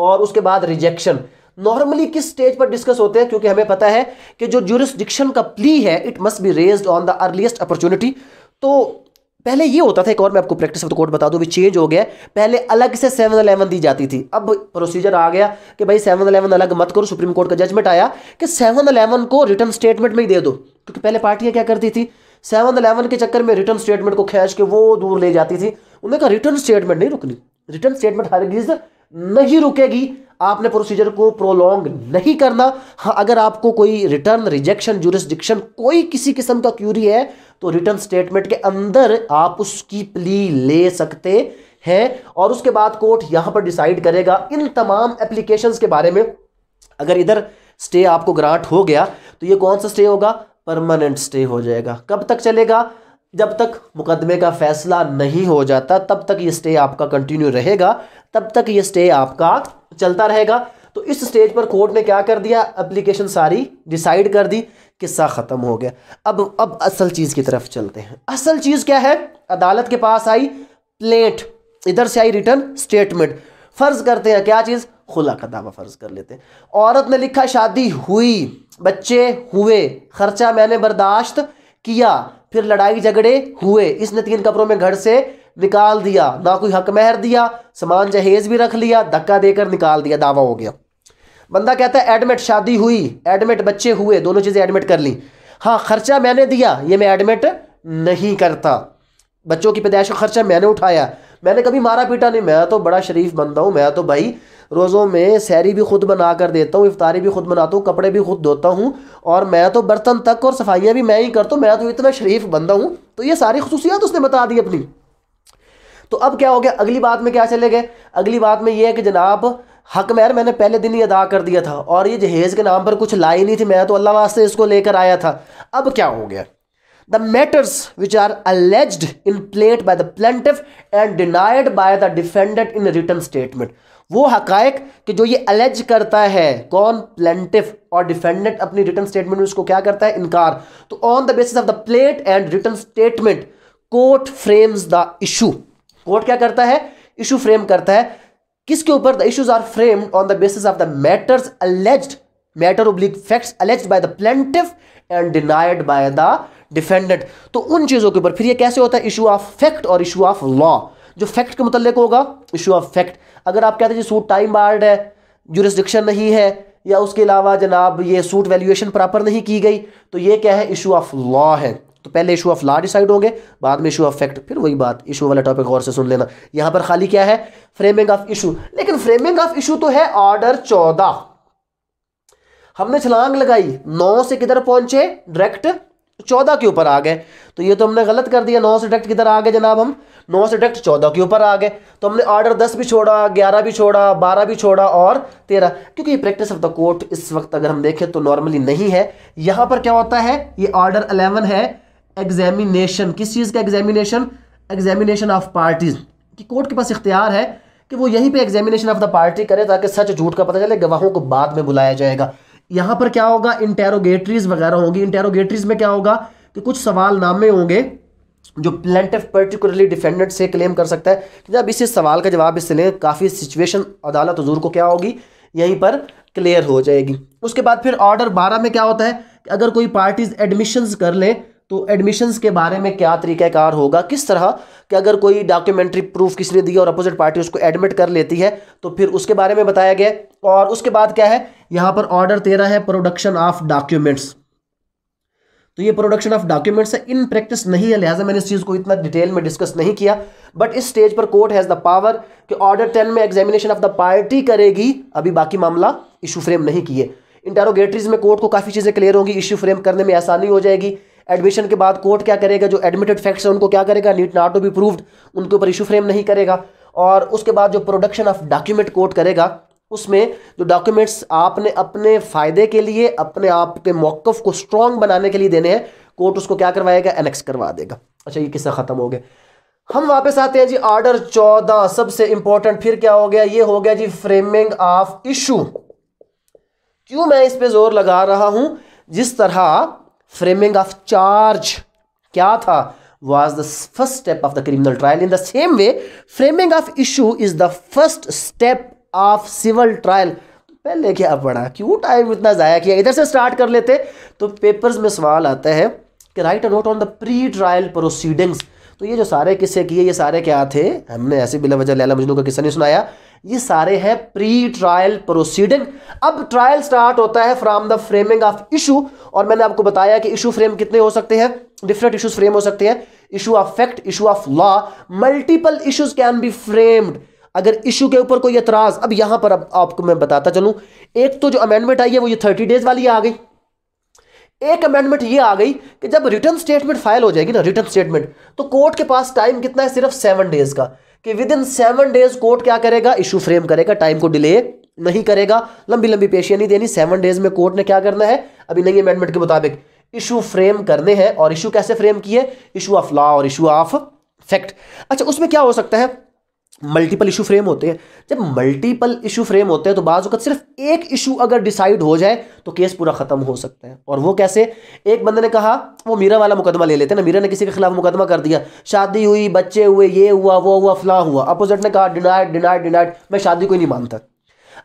और उसके बाद रिजेक्शन नॉर्मली किस स्टेज पर डिस्कस होते हैं क्योंकि हमें पता है कि जो ज्यूरिस्डिक्शन का प्ली है it must be raise on the earliest opportunity तो पहले ये होता था एक और मैं आपको प्रैक्टिस ऑफ द कोर्ट बता दूं भी चेंज हो गया पहले अलग से सेवन अलेवन दी जाती थी अब प्रोसीजर आ गया कि भाई सेवन अलेवन अलग मत करो सुप्रीम कोर्ट का जजमेंट आया कि सेवन अलेवन को रिटर्न स्टेटमेंट में ही दे दो क्योंकि पहले पार्टियां क्या करती थी सेवन अलेवन के चक्कर में रिटर्न स्टेटमेंट को खींच के वो दूर ले जाती थी उन्होंने कहा रिटर्न स्टेटमेंट नहीं रुकनी रिटर्न स्टेटमेंट हर नहीं रुकेगी आपने प्रोसीजर को प्रोलोंग नहीं करना हाँ अगर आपको कोई रिटर्न रिजेक्शन जूरिस्डिक्शन कोई किसी किस्म का क्यूरी है तो रिटर्न स्टेटमेंट के अंदर आप उसकी प्ली ले सकते हैं और उसके बाद कोर्ट यहां पर डिसाइड करेगा इन तमाम एप्लीकेशन के बारे में अगर इधर स्टे आपको ग्रांट हो गया तो ये कौन सा स्टे होगा परमानेंट स्टे हो जाएगा कब तक चलेगा जब तक मुकदमे का फैसला नहीं हो जाता तब तक ये स्टे आपका कंटिन्यू रहेगा तब तक ये स्टे आपका चलता रहेगा तो इस स्टेज पर कोर्ट ने क्या कर दिया एप्लीकेशन सारी डिसाइड कर दी किस्सा ख़त्म हो गया अब अब असल चीज़ की तरफ चलते हैं असल चीज़ क्या है अदालत के पास आई प्लेट इधर से आई रिटर्न स्टेटमेंट फ़र्ज़ करते हैं क्या चीज़ खुला का दावा फ़र्ज़ कर लेते हैं औरत ने लिखा शादी हुई बच्चे हुए खर्चा मैंने बर्दाश्त किया फिर लड़ाई झगड़े हुए इसने तीन कपड़ों में घर से निकाल दिया ना कोई हक महर दिया सामान जहेज भी रख लिया धक्का देकर निकाल दिया दावा हो गया बंदा कहता है एडमिट शादी हुई एडमिट बच्चे हुए दोनों चीज़ें एडमिट कर ली हाँ खर्चा मैंने दिया ये मैं एडमिट नहीं करता बच्चों की पैदाइश का खर्चा मैंने उठाया मैंने कभी मारा पीटा नहीं मैं तो बड़ा शरीफ बनता हूँ मैं तो भाई रोज़ों में सैरी भी खुद बना कर देता हूँ इफ्तारी भी खुद बनाता हूँ कपड़े भी खुद धोता हूँ और मैं तो बर्तन तक और सफाइयाँ भी मैं ही करता हूँ मैं तो इतना शरीफ बनता हूँ तो ये सारी खसूसियात उसने बता दी अपनी तो अब क्या हो गया अगली बात में क्या चले गए अगली बात में ये है कि जनाब हक मैर मैंने पहले दिन ही अदा कर दिया था और ये जहेज़ के नाम पर कुछ लाई नहीं थी मैं तो अल्लाह वास्ते इसको लेकर आया था अब क्या हो गया the matters which are alleged in plaint by the plaintiff and denied by the defendant in written statement वो हकायक कि जो ये अलेज करता है कौन प्लेंटिव और डिफेंडेंट अपनी रिटर्न स्टेटमेंट में उसको क्या करता है इनकार तो on the basis of the plaint and return statement court frames the issue court क्या करता है इशू फ्रेम करता है किसके ऊपर the issues are framed on the basis of the matters alleged matter oblique facts alleged by the plaintiff and denied by the defendant तो उन चीज़ों के ऊपर फिर ये कैसे होता है इशू ऑफ फैक्ट और इशू ऑफ लॉ जो फैक्ट के मतलब होगा इशू ऑफ फैक्ट अगर आप कहते हैं जी सूट टाइम बार्ड है जुरिस्डिक्शन नहीं है या उसके अलावा जनाब ये सूट वैल्यूएशन प्रॉपर नहीं की गई तो ये क्या है इशू ऑफ लॉ है तो पहले इशू ऑफ लॉ डिसाइड होंगे बाद में इशू ऑफ फैक्ट फिर वही बात इशू वाला टॉपिक और से सुन लेना यहाँ पर खाली क्या है फ्रेमिंग ऑफ इशू लेकिन फ्रेमिंग ऑफ इशू तो है ऑर्डर चौदह हमने छलांग लगाई नौ से किधर पहुंचे डायरेक्ट चौदह के ऊपर आ गए तो ये तो हमने गलत कर दिया नौ से डक्ट किधर आ गए जनाब हम नौ से डक्ट चौदह के ऊपर आ गए तो हमने ऑर्डर दस भी छोड़ा ग्यारह भी छोड़ा बारह भी छोड़ा और तेरह क्योंकि ये प्रैक्टिस ऑफ द कोर्ट इस वक्त अगर हम देखें तो नॉर्मली नहीं है यहाँ पर क्या होता है ये ऑर्डर अलेवन है एग्जामिनेशन किस चीज़ का एग्जामिनेशन एग्जामिनेशन ऑफ पार्टीज कि कोर्ट के पास इख्तियार है कि वो यहीं पर एग्जामिनेशन ऑफ द पार्टी करे ताकि सच झूठ का पता चले गवाहों को बाद में बुलाया जाएगा यहां पर क्या होगा इंटेरोगेटरीज वगैरह होंगी इंटेरोगेटरीज में क्या होगा कि कुछ सवाल नामे होंगे जो प्लेंटिव पर्टिकुलरली डिफेंडेंट से क्लेम कर सकता है कि जब इस सवाल का जवाब इससे लें काफ़ी सिचुएशन अदालत हजूर को क्या होगी यहीं पर क्लियर हो जाएगी उसके बाद फिर ऑर्डर बारह में क्या होता है कि अगर कोई पार्टीज एडमिशन कर लें तो एडमिशन्स के बारे में क्या तरीक़ाकार होगा किस तरह कि अगर कोई डॉक्यूमेंट्री प्रूफ किसी ने दिया और अपोजिट पार्टी उसको एडमिट कर लेती है तो फिर उसके बारे में बताया गया और उसके बाद क्या है यहाँ पर ऑर्डर तेरह है प्रोडक्शन ऑफ डॉक्यूमेंट्स तो ये प्रोडक्शन ऑफ डॉक्यूमेंट्स है इन प्रैक्टिस नहीं है लिहाजा मैंने इस चीज़ को इतना डिटेल में डिस्कस नहीं किया बट इस स्टेज पर कोर्ट हैज़ द पावर कि ऑर्डर टेन में एग्जामिनेशन ऑफ द पार्टी करेगी अभी बाकी मामला इशू फ्रेम नहीं किए इंटेरोगेटरीज में कोर्ट को काफ़ी चीज़ें क्लियर होंगी इशू फ्रेम करने में आसानी हो जाएगी एडमिशन के बाद कोर्ट क्या करेगा जो एडमिटेड फैक्ट्स हैं उनको क्या करेगा need not to be proved उनके ऊपर इशू फ्रेम नहीं करेगा और उसके बाद जो प्रोडक्शन ऑफ डॉक्यूमेंट कोर्ट करेगा उसमें जो डॉक्यूमेंट्स आपने अपने फ़ायदे के लिए अपने आप के मौक़ को स्ट्रॉन्ग बनाने के लिए देने हैं कोर्ट उसको क्या करवाएगा एनेक्स करवा देगा अच्छा ये किस्सा ख़त्म हो गया हम वापस आते हैं जी ऑर्डर चौदह सबसे इंपॉर्टेंट फिर क्या हो गया ये हो गया जी फ्रेमिंग ऑफ इशू क्यों मैं इस पे जोर लगा रहा हूं जिस तरह फ्रेमिंग ऑफ चार्ज क्या था was the first step of the criminal trial in the same way framing of issue is the first step of civil trial पहले क्या पढ़ा क्यों टाइम इतना ज़ाया किया इधर से स्टार्ट कर लेते तो पेपर में सवाल आता है कि write a note on the pre trial proceedings तो ये जो सारे किस्से किए ये सारे क्या थे हमने ऐसे बिला वजह लैला मजनू का किस्सा नहीं सुनाया ये सारे हैं प्री ट्रायल प्रोसीडिंग अब ट्रायल स्टार्ट होता है from the framing of issue और मैंने आपको बताया कि इशू फ्रेम कितने हो सकते हैं डिफरेंट इशूज फ्रेम हो सकते हैं issue of fact issue of law multiple issues can be framed अगर इशू के ऊपर कोई एतराज अब यहां पर अब आपको मैं बताता चलूं एक तो जो अमेंडमेंट आई है वो ये थर्टी डेज वाली आ गई एक अमेंडमेंट ये आ गई कि जब रिटर्न स्टेटमेंट फाइल हो जाएगी ना रिटर्न स्टेटमेंट तो कोर्ट के पास टाइम कितना है सिर्फ सेवन डेज का कि within seven days court क्या करेगा इशू फ्रेम करेगा टाइम को डिले नहीं करेगा लंबी लंबी पेशियां नहीं देनी सेवन डेज में कोर्ट ने क्या करना है अभी नई अमेंडमेंट के मुताबिक इशू फ्रेम करने हैं और इशू कैसे फ्रेम किए इशू ऑफ लॉ और इशू ऑफ फैक्ट अच्छा उसमें क्या हो सकता है मल्टीपल इशू फ्रेम होते हैं जब मल्टीपल इशू फ्रेम होते हैं तो बाज़ सिर्फ एक इशू अगर डिसाइड हो जाए तो केस पूरा खत्म हो सकता है और वो कैसे एक बंदे ने कहा वो मीरा वाला मुकदमा ले लेते ना मीरा ने किसी के खिलाफ मुकदमा कर दिया शादी हुई बच्चे हुए ये हुआ वो हुआ फला हुआ अपोजिट ने कहा डिनाइड डिनाइड डिनाइड मैं शादी को नहीं मानता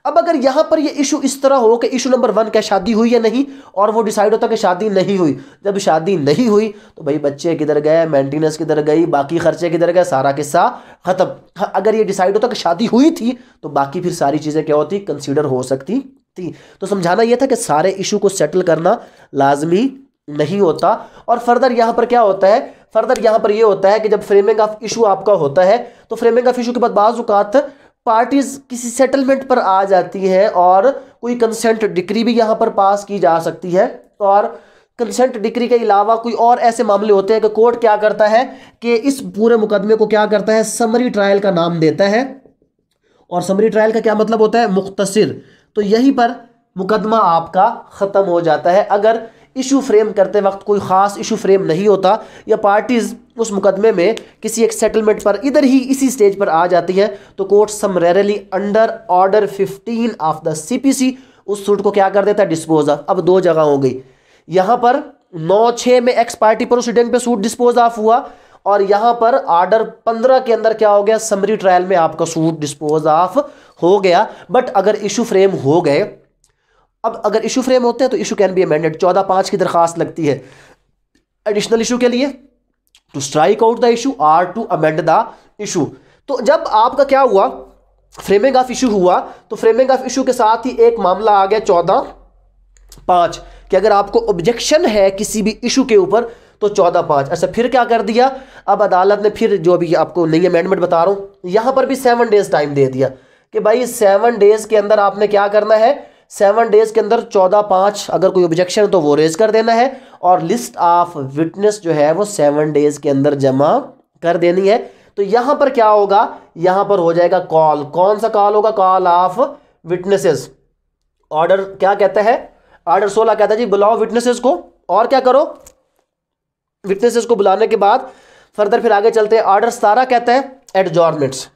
अब अगर यहां पर ये इशू इस तरह हो कि इशू नंबर वन क्या शादी हुई या नहीं और वो डिसाइड होता कि शादी नहीं हुई जब शादी नहीं हुई तो भाई बच्चे किधर गए मेंटेनेंस किधर गई बाकी खर्चे किधर गए सारा किस्सा ख़त्म हाँ, अगर ये डिसाइड होता कि शादी हुई थी तो बाकी फिर सारी चीज़ें क्या होती कंसिडर हो सकती थी तो समझाना यह था कि सारे इशू को सेटल करना लाजमी नहीं होता और फर्दर यहां पर क्या होता है फर्दर यहां पर यह होता है कि जब फ्रेमिंग ऑफ इशू आपका होता है तो फ्रेमिंग ऑफ इशू के बाद बाज़ात पार्टीज़ किसी सेटलमेंट पर आ जाती हैं और कोई कंसेंट डिक्री भी यहां पर पास की जा सकती है और कंसेंट डिक्री के अलावा कोई और ऐसे मामले होते हैं कि कोर्ट क्या करता है कि इस पूरे मुकदमे को क्या करता है समरी ट्रायल का नाम देता है और समरी ट्रायल का क्या मतलब होता है मुख्तसर तो यहीं पर मुकदमा आपका ख़त्म हो जाता है अगर इशू फ्रेम करते वक्त कोई ख़ास इशू फ्रेम नहीं होता या पार्टीज़ उस मुकदमे में किसी एक सेटलमेंट पर इधर ही इसी स्टेज पर आ जाती हैं तो court summarily under order 15 of the CPC उस सूट को क्या कर देता है डिस्पोज ऑफ अब दो जगह हो गई यहाँ पर नौ छः में एक्स पार्टी प्रोसीडेंट पे सूट डिस्पोज ऑफ हुआ और यहाँ पर आर्डर पंद्रह के अंदर क्या हो गया समरी ट्रायल में आपका सूट डिस्पोज ऑफ हो गया बट अगर इशू फ्रेम हो गए अब अगर इशू फ्रेम होते हैं तो इशू कैन बी अमेंडेड चौदह पांच की दरखास्त लगती है एडिशनल इशू के लिए to strike out the issue or to amend the issue तो जब आपका क्या हुआ फ्रेमिंग ऑफ इशू हुआ तो फ्रेमिंग ऑफ इशू के साथ ही एक मामला आ गया चौदह पांच कि अगर आपको ऑब्जेक्शन है किसी भी इशू के ऊपर तो चौदह पांच अच्छा फिर क्या कर दिया अब अदालत ने फिर जो अभी आपको नई अमेंडमेंट बता रहा हूं यहां पर भी सेवन डेज टाइम दे दिया कि भाई सेवन डेज के अंदर आपने क्या करना है सेवन डेज के अंदर चौदह पांच अगर कोई ऑब्जेक्शन तो वो रेज कर देना है और लिस्ट ऑफ विटनेस जो है वो सेवन डेज के अंदर जमा कर देनी है तो यहां पर क्या होगा यहां पर हो जाएगा कॉल कौन सा कॉल होगा कॉल ऑफ विटनेसेस ऑर्डर क्या कहता है ऑर्डर सोलह कहता है जी बुलाओ विटनेसेस को और क्या करो विटनेसेस को बुलाने के बाद फर्दर फिर आगे चलते हैं ऑर्डर सतारह कहते हैं एडजॉर्मेंट्स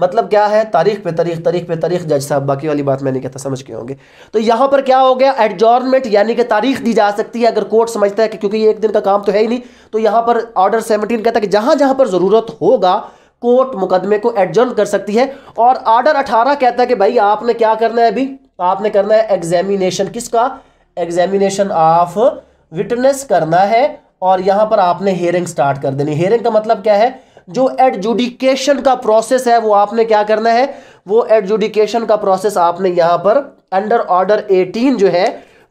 मतलब क्या है तारीख पे तारीख तारीख पे तारीख जज साहब बाकी वाली बात मैं नहीं कहता समझ के होंगे तो यहाँ पर क्या हो गया एडजॉर्नमेंट यानी कि तारीख दी जा सकती है अगर कोर्ट समझता है कि क्योंकि ये एक दिन का काम तो है ही नहीं तो यहाँ पर ऑर्डर सेवनटीन कहता है कि जहाँ जहाँ पर ज़रूरत होगा कोर्ट मुकदमे को एडजॉर्न कर सकती है और ऑर्डर अठारह कहता है कि भाई आपने क्या करना है अभी आपने करना है एग्जामिनेशन किसका एग्जामिनेशन ऑफ विटनेस करना है और यहाँ पर आपने हेयरिंग स्टार्ट कर देनी हेयरिंग का मतलब क्या है जो एडजुडिकेशन का प्रोसेस है वो आपने क्या करना है वो एडजुडिकेशन का प्रोसेस आपने यहाँ पर अंडर ऑर्डर 18 जो है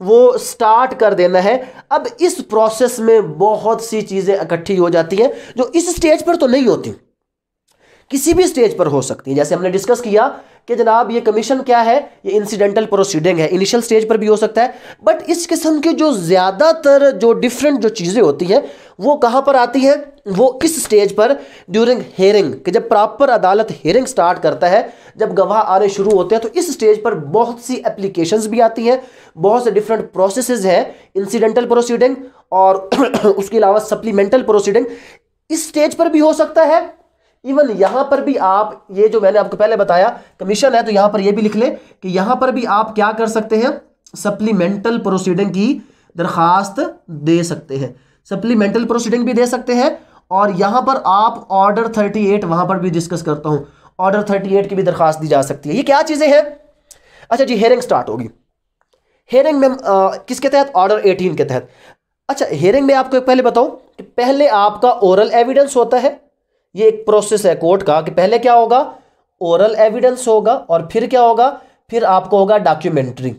वो स्टार्ट कर देना है अब इस प्रोसेस में बहुत सी चीज़ें इकट्ठी हो जाती हैं जो इस स्टेज पर तो नहीं होती किसी भी स्टेज पर हो सकती है जैसे हमने डिस्कस किया कि जनाब ये कमीशन क्या है ये इंसिडेंटल प्रोसीडिंग है इनिशियल स्टेज पर भी हो सकता है बट इस किस्म के जो ज़्यादातर जो डिफरेंट जो चीज़ें होती हैं वो कहाँ पर आती हैं वो इस स्टेज पर ड्यूरिंग हेयरिंग कि जब प्रॉपर अदालत हेयरिंग स्टार्ट करता है जब गवाह आने शुरू होते हैं तो इस स्टेज पर बहुत सी एप्लीकेशंस भी आती हैं बहुत से डिफरेंट प्रोसेस हैं इंसिडेंटल प्रोसीडिंग और [CLEARS THROAT] उसके अलावा सप्लीमेंटल प्रोसीडिंग इस स्टेज पर भी हो सकता है इवन यहां पर भी आप ये जो मैंने आपको पहले बताया कमीशन है तो यहां पर ये भी लिख ले कि यहां पर भी आप क्या कर सकते हैं सप्लीमेंटल प्रोसीडिंग की दरखास्त दे सकते हैं सप्लीमेंटल प्रोसीडिंग भी दे सकते हैं और यहां पर आप ऑर्डर थर्टी एट वहां पर भी डिस्कस करता हूं ऑर्डर थर्टी एट की भी दरखास्त दी जा सकती है ये क्या चीजें हैं अच्छा जी हेयरिंग स्टार्ट होगी हेयरिंग में आ, किसके तहत ऑर्डर एटीन के तहत अच्छा हेयरिंग में आपको पहले बताऊं कि पहले आपका ओरल एविडेंस होता है ये एक प्रोसेस है कोर्ट का कि पहले क्या होगा ओरल एविडेंस होगा और फिर क्या होगा फिर आपको होगा डॉक्यूमेंट्री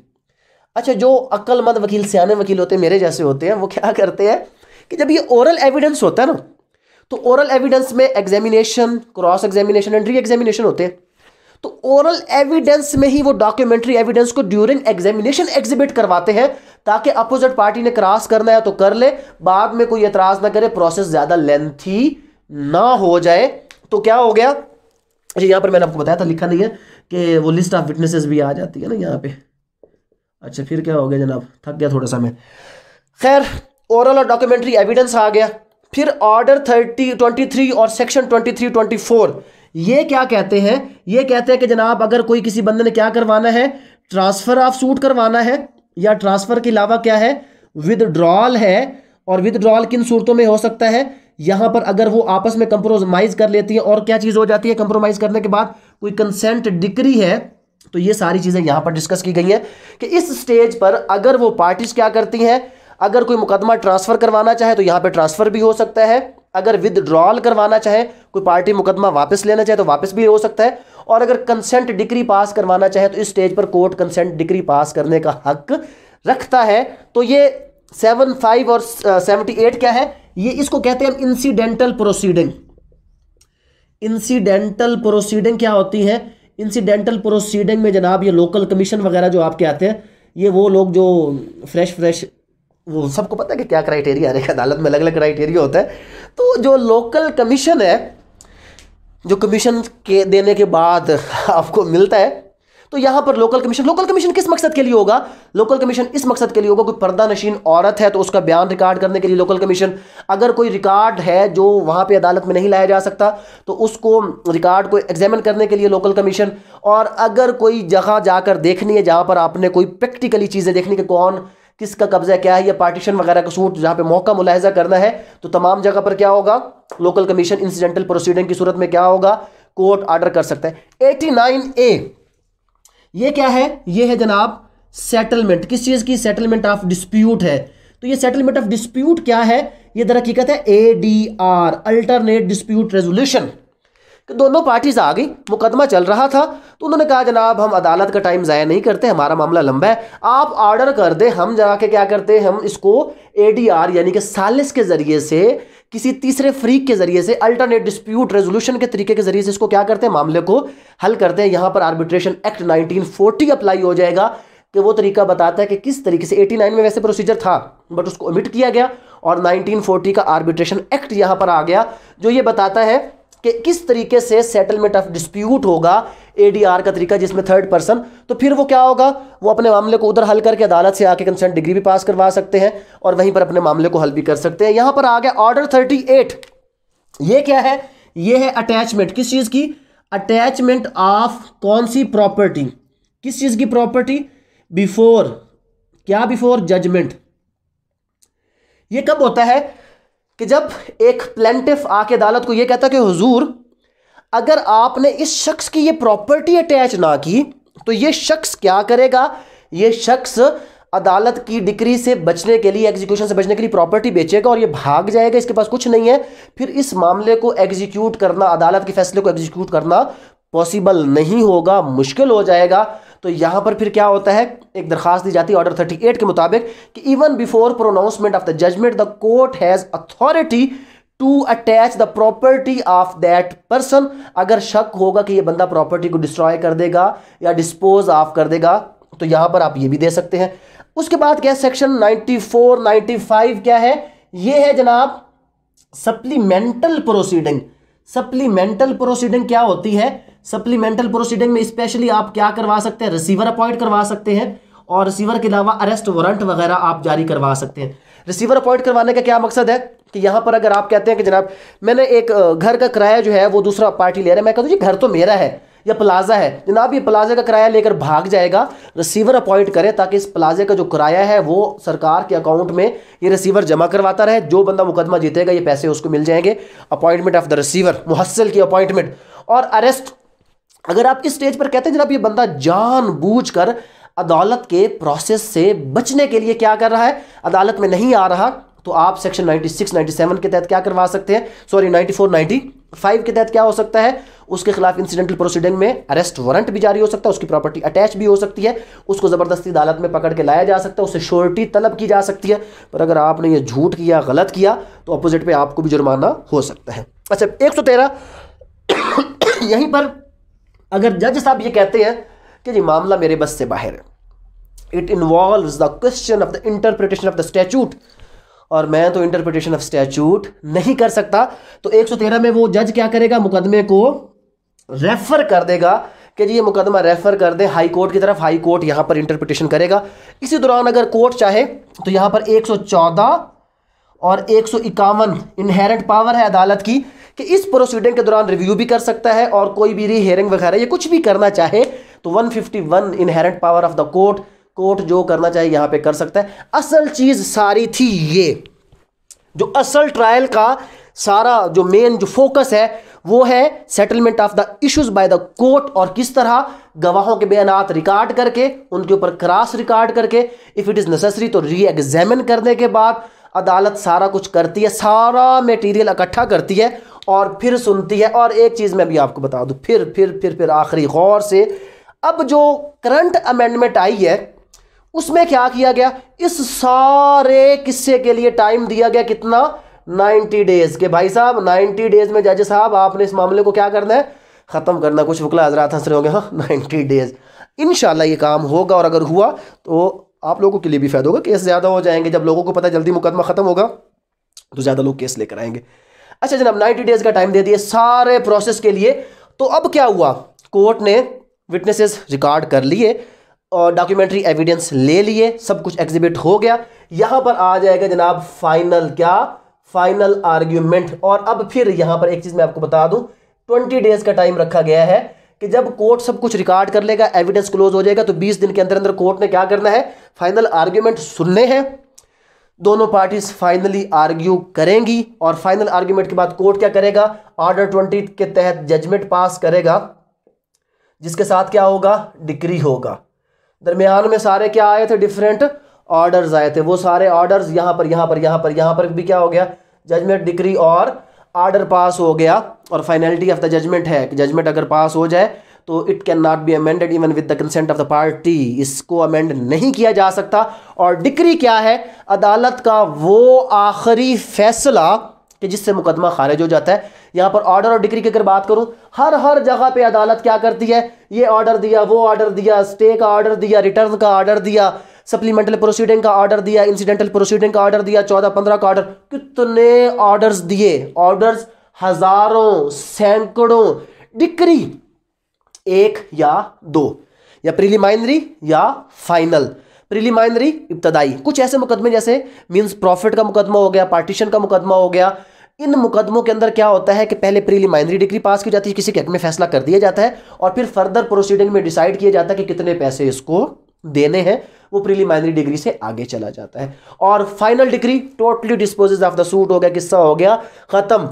अच्छा जो अक्लमंद वकील सियाने वकील होते हैं मेरे जैसे होते हैं वो क्या करते हैं कि जब ये ओरल एविडेंस होता है ना तो ओरल एविडेंस में examination cross examination and re examination होते हैं तो ओरल एविडेंस में ही वो डॉक्यूमेंट्री एविडेंस को ड्यूरिंग एग्जामिनेशन एग्जिबिट करवाते हैं ताकि अपोजिट पार्टी ने क्रॉस करना है तो कर ले बाद में कोई एतराज ना करे प्रोसेस ज़्यादा लेंथी ना हो जाए तो क्या हो गया अच्छा यहाँ पर मैंने आपको बताया था लिखा नहीं है कि वो लिस्ट ऑफ विटनेसेस भी आ जाती है ना यहाँ पे अच्छा फिर क्या हो गया जनाब थक गया थोड़ा सा मैं खैर ओरल और डॉक्यूमेंट्री एविडेंस आ गया फिर ऑर्डर थर्टी ट्वेंटी थ्री और section twenty three twenty four ये क्या कहते हैं ये कहते हैं कि जनाब अगर कोई किसी बंदे ने क्या करवाना है ट्रांसफ़र ऑफ सूट करवाना है या ट्रांसफ़र के अलावा क्या है विदड्रॉल है और विदड्रॉल किन सूरतों में हो सकता है यहां पर अगर वो आपस में कंप्रोमाइज कर लेती है और क्या चीज़ हो जाती है कंप्रोमाइज करने के बाद कोई कंसेंट डिग्री है तो ये सारी चीज़ें यहां पर डिस्कस की गई हैं कि इस स्टेज पर अगर वो पार्टीज क्या करती हैं अगर कोई मुकदमा ट्रांसफ़र करवाना चाहे तो यहां पर ट्रांसफ़र भी हो सकता है अगर विदड्रॉल करवाना चाहे कोई पार्टी मुकदमा वापस लेना चाहे तो वापस भी हो सकता है और अगर कंसेंट डिग्री पास करवाना चाहे तो इस स्टेज पर कोर्ट कंसेंट डिग्री पास करने का हक रखता है तो ये सेवन फाइव और सेवेंटी एट क्या है ये इसको कहते हैं इंसिडेंटल प्रोसीडिंग इंसिडेंटल प्रोसीडिंग क्या होती है इंसिडेंटल प्रोसीडिंग में जनाब ये लोकल कमीशन वगैरह जो आपके आते हैं ये वो लोग जो फ्रेश फ्रेश वो सबको पता है कि क्या क्राइटेरिया है अदालत में अलग अलग क्राइटेरिया होता है तो जो लोकल कमीशन है जो कमीशन के देने के बाद आपको मिलता है तो यहां पर लोकल कमीशन लोकल कमीशन किस मकसद के लिए होगा लोकल कमीशन इस मकसद के लिए होगा कोई पर्दा नशीन औरत है तो उसका बयान रिकॉर्ड करने के लिए लोकल कमीशन अगर कोई रिकॉर्ड है जो वहां पर अदालत में नहीं लाया जा सकता तो उसको रिकॉर्ड को एग्जामिन करने के लिए लोकल कमीशन और अगर कोई जगह जाकर देखनी है जहां पर आपने कोई प्रैक्टिकली चीज़ें देखनी कि कौन किसका कब्जा क्या है या पार्टीशन वगैरह का सूट जहाँ पे मौका मुलाहजा करना है तो तमाम जगह पर क्या होगा लोकल कमीशन इंसिडेंटल प्रोसीडिंग की सूरत में क्या होगा कोर्ट आर्डर कर सकता है एटी नाइन ए ये क्या है ये है जनाब सेटलमेंट किस चीज़ की सेटलमेंट ऑफ डिस्प्यूट है तो ये सेटलमेंट ऑफ डिस्प्यूट क्या है ये दर हकीकत है A D R alternate dispute resolution कि दोनों पार्टीज आ गई मुकदमा चल रहा था तो उन्होंने कहा जनाब हम अदालत का टाइम ज़ाया नहीं करते हमारा मामला लंबा है आप ऑर्डर कर दें हम जाके क्या करते हैं हम इसको एडीआर यानी कि सालिस के ज़रिए से किसी तीसरे फ्रीक के ज़रिए से अल्टरनेट डिस्प्यूट रेजोल्यूशन के तरीके के ज़रिए से इसको क्या करते हैं मामले को हल करते हैं यहाँ पर आर्बिट्रेशन एक्ट नाइनटीन अप्लाई हो जाएगा कि वो तरीका बताता है कि किस तरीके से 89 में वैसे प्रोसीजर था बट उसको ओमिट किया गया और 1940 का आर्बिट्रेशन एक्ट यहाँ पर आ गया जो ये बताता है कि किस तरीके से सेटलमेंट ऑफ डिस्प्यूट होगा एडीआर का तरीका जिसमें थर्ड पर्सन तो फिर वो क्या होगा वो अपने मामले को उधर हल करके अदालत से आके कंसेंट डिग्री भी पास करवा सकते हैं और वहीं पर अपने मामले को हल भी कर सकते हैं यहां पर आ गया ऑर्डर थर्टी एट ये क्या है ये है अटैचमेंट किस चीज की अटैचमेंट ऑफ कौन सी प्रॉपर्टी किस चीज की प्रॉपर्टी बिफोर क्या बिफोर जजमेंट यह कब होता है कि जब एक प्लेंटिफ आके अदालत को ये कहता कि हुजूर अगर आपने इस शख्स की ये प्रॉपर्टी अटैच ना की तो ये शख्स क्या करेगा ये शख्स अदालत की डिक्री से बचने के लिए एग्जीक्यूशन से बचने के लिए प्रॉपर्टी बेचेगा और ये भाग जाएगा इसके पास कुछ नहीं है फिर इस मामले को एग्जीक्यूट करना अदालत के फैसले को एग्जीक्यूट करना पॉसिबल नहीं होगा मुश्किल हो जाएगा तो यहां पर फिर क्या होता है एक दरखास्त दी जाती है ऑर्डर थर्टी एट के मुताबिक कि even before pronouncement of the judgment the court has authority to attach the property of that person अगर शक होगा कि यह बंदा प्रॉपर्टी को डिस्ट्रॉय कर देगा या डिस्पोज ऑफ कर देगा तो यहां पर आप ये भी दे सकते हैं उसके बाद क्या section ninety four ninety five क्या है यह है जनाब सप्लीमेंटल प्रोसीडिंग सप्लीमेंटल प्रोसीडिंग क्या होती है सप्लीमेंटल प्रोसीडिंग में स्पेशली आप क्या करवा सकते हैं रिसीवर अपॉइंट करवा सकते हैं और रिसीवर के अलावा अरेस्ट वारंट वगैरह आप जारी करवा सकते हैं रिसीवर अपॉइंट करवाने का क्या मकसद है कि यहाँ पर अगर आप कहते हैं कि जनाब मैंने एक घर का किराया जो है वो दूसरा पार्टी ले रहा है मैं कहता हूँ जी घर तो मेरा है या प्लाजा है जनाब ये प्लाजे का किराया लेकर भाग जाएगा रिसीवर अपॉइंट करें ताकि इस प्लाजे का जो किराया है वो सरकार के अकाउंट में ये रिसीवर जमा करवाता रहे जो बंदा मुकदमा जीतेगा ये पैसे उसको मिल जाएंगे अपॉइंटमेंट ऑफ द रिसीवर मुहसल की अपॉइंटमेंट और अरेस्ट अगर आप इस स्टेज पर कहते हैं जनाब ये बंदा जानबूझकर अदालत के प्रोसेस से बचने के लिए क्या कर रहा है अदालत में नहीं आ रहा तो आप सेक्शन 96, 97 के तहत क्या करवा सकते हैं सॉरी 94, 95 के तहत क्या हो सकता है उसके खिलाफ इंसिडेंटल प्रोसीडिंग में अरेस्ट वारंट भी जारी हो सकता है उसकी प्रॉपर्टी अटैच भी हो सकती है उसको ज़बरदस्ती अदालत में पकड़ के लाया जा सकता है उससे श्योरिटी तलब की जा सकती है पर अगर आपने ये झूठ किया गलत किया तो अपोजिट पर आपको भी जुर्माना हो सकता है अच्छा एक [COUGHS] यहीं पर अगर जज साहब ये कहते हैं कि जी मामला मेरे बस से बाहर है it involve the question of the interpretation of the statute और मैं तो इंटरप्रिटेशन ऑफ स्टैचूट नहीं कर सकता तो 113 में वो जज क्या करेगा मुकदमे को रेफर कर देगा कि जी ये मुकदमा रेफर कर दे हाई कोर्ट की तरफ हाई कोर्ट यहां पर इंटरप्रिटेशन करेगा इसी दौरान अगर कोर्ट चाहे तो यहां पर 114 और एक सौ इक्यावन इनहेरेंट पावर है अदालत की कि इस प्रोसीडिंग के दौरान रिव्यू भी कर सकता है और कोई भी री हेयरिंग वगैरह या कुछ भी करना चाहे तो 151 inherent power of the court court जो करना चाहे यहां पे कर सकता है असल चीज़ सारी थी ये जो असल ट्रायल का सारा जो मेन जो फोकस है वो है settlement of the issues by the court और किस तरह गवाहों के बयानात रिकॉर्ड करके उनके ऊपर क्रॉस रिकॉर्ड करके इफ़ इट इज़ नेसेसरी तो री एग्जामिन करने के बाद अदालत सारा कुछ करती है सारा मटेरियल इकट्ठा करती है और फिर सुनती है और एक चीज़ मैं भी आपको बता दूँ फिर फिर फिर फिर आखिरी गौर से अब जो करंट अमेंडमेंट आई है उसमें क्या किया गया इस सारे किस्से के लिए टाइम दिया गया कितना 90 डेज के भाई साहब 90 डेज में जज साहब आपने इस मामले को क्या करना है ख़त्म करना कुछ वकला हजरात हंस रहे होंगे हाँ नाइन्टी डेज इन ये काम होगा और अगर हुआ तो आप लोगों के लिए भी फ़ायदा होगा केस ज़्यादा हो जाएंगे जब लोगों को पता जल्दी मुकदमा ख़त्म होगा तो ज़्यादा लोग केस लेकर आएंगे अच्छा जनाब नाइन्टी डेज का टाइम दे दिए सारे प्रोसेस के लिए तो अब क्या हुआ कोर्ट ने विटनेसेस रिकॉर्ड कर लिए और डॉक्यूमेंट्री एविडेंस ले लिए सब कुछ एग्जिबिट हो गया यहां पर आ जाएगा जनाब फाइनल क्या फाइनल आर्ग्यूमेंट और अब फिर यहाँ पर एक चीज़ मैं आपको बता दूं ट्वेंटी डेज का टाइम रखा गया है कि जब कोर्ट सब कुछ रिकॉर्ड कर लेगा एविडेंस क्लोज हो जाएगा तो बीस दिन के अंदर अंदर कोर्ट ने क्या करना है फाइनल आर्ग्यूमेंट सुनने हैं दोनों पार्टीज फाइनली आर्ग्यू करेंगी और फाइनल आर्ग्यूमेंट के बाद कोर्ट क्या करेगा ऑर्डर ट्वेंटी के तहत जजमेंट पास करेगा जिसके साथ क्या होगा डिक्री होगा दरमियान में सारे क्या आए थे डिफरेंट ऑर्डर्स आए थे वो सारे ऑर्डर्स यहाँ पर यहाँ पर यहाँ पर यहाँ पर भी क्या हो गया जजमेंट डिक्री और ऑर्डर पास हो गया और फाइनलिटी ऑफ द जजमेंट है कि जजमेंट अगर पास हो जाए तो it can not be amended even with the consent of the party इसको अमेंड नहीं किया जा सकता और डिक्री क्या है अदालत का वो आखिरी फैसला कि जिससे मुकदमा खारिज हो जाता है यहाँ पर ऑर्डर और डिग्री की अगर बात करूँ हर हर जगह पे अदालत क्या करती है ये ऑर्डर दिया वो ऑर्डर दिया स्टे का ऑर्डर दिया रिटर्न का ऑर्डर दिया सप्लीमेंटल प्रोसीडिंग का ऑर्डर दिया इंसिडेंटल प्रोसीडिंग का ऑर्डर दिया चौदह पंद्रह का ऑर्डर कितने ऑर्डर्स दिए ऑर्डर्स हजारों सैकड़ों डिक्री एक या दो या प्रिलिमाइनरी या फाइनल प्रिलिमाइनरी इब्तदाई कुछ ऐसे मुकदमे जैसे मीन्स प्रॉफिट का मुकदमा हो गया पार्टीशन का मुकदमा हो गया इन मुकदमों के अंदर क्या होता है कि पहले प्रिलिमाइनरी डिग्री पास की जाती है किसी के हक में फैसला कर दिया जाता है और फिर फर्दर प्रोसीडिंग में डिसाइड किया जाता है कि कितने पैसे इसको देने हैं वो प्रिलिमाइनरी डिग्री से आगे चला जाता है और final degree totally disposes of the suit हो गया किस्सा हो गया खत्म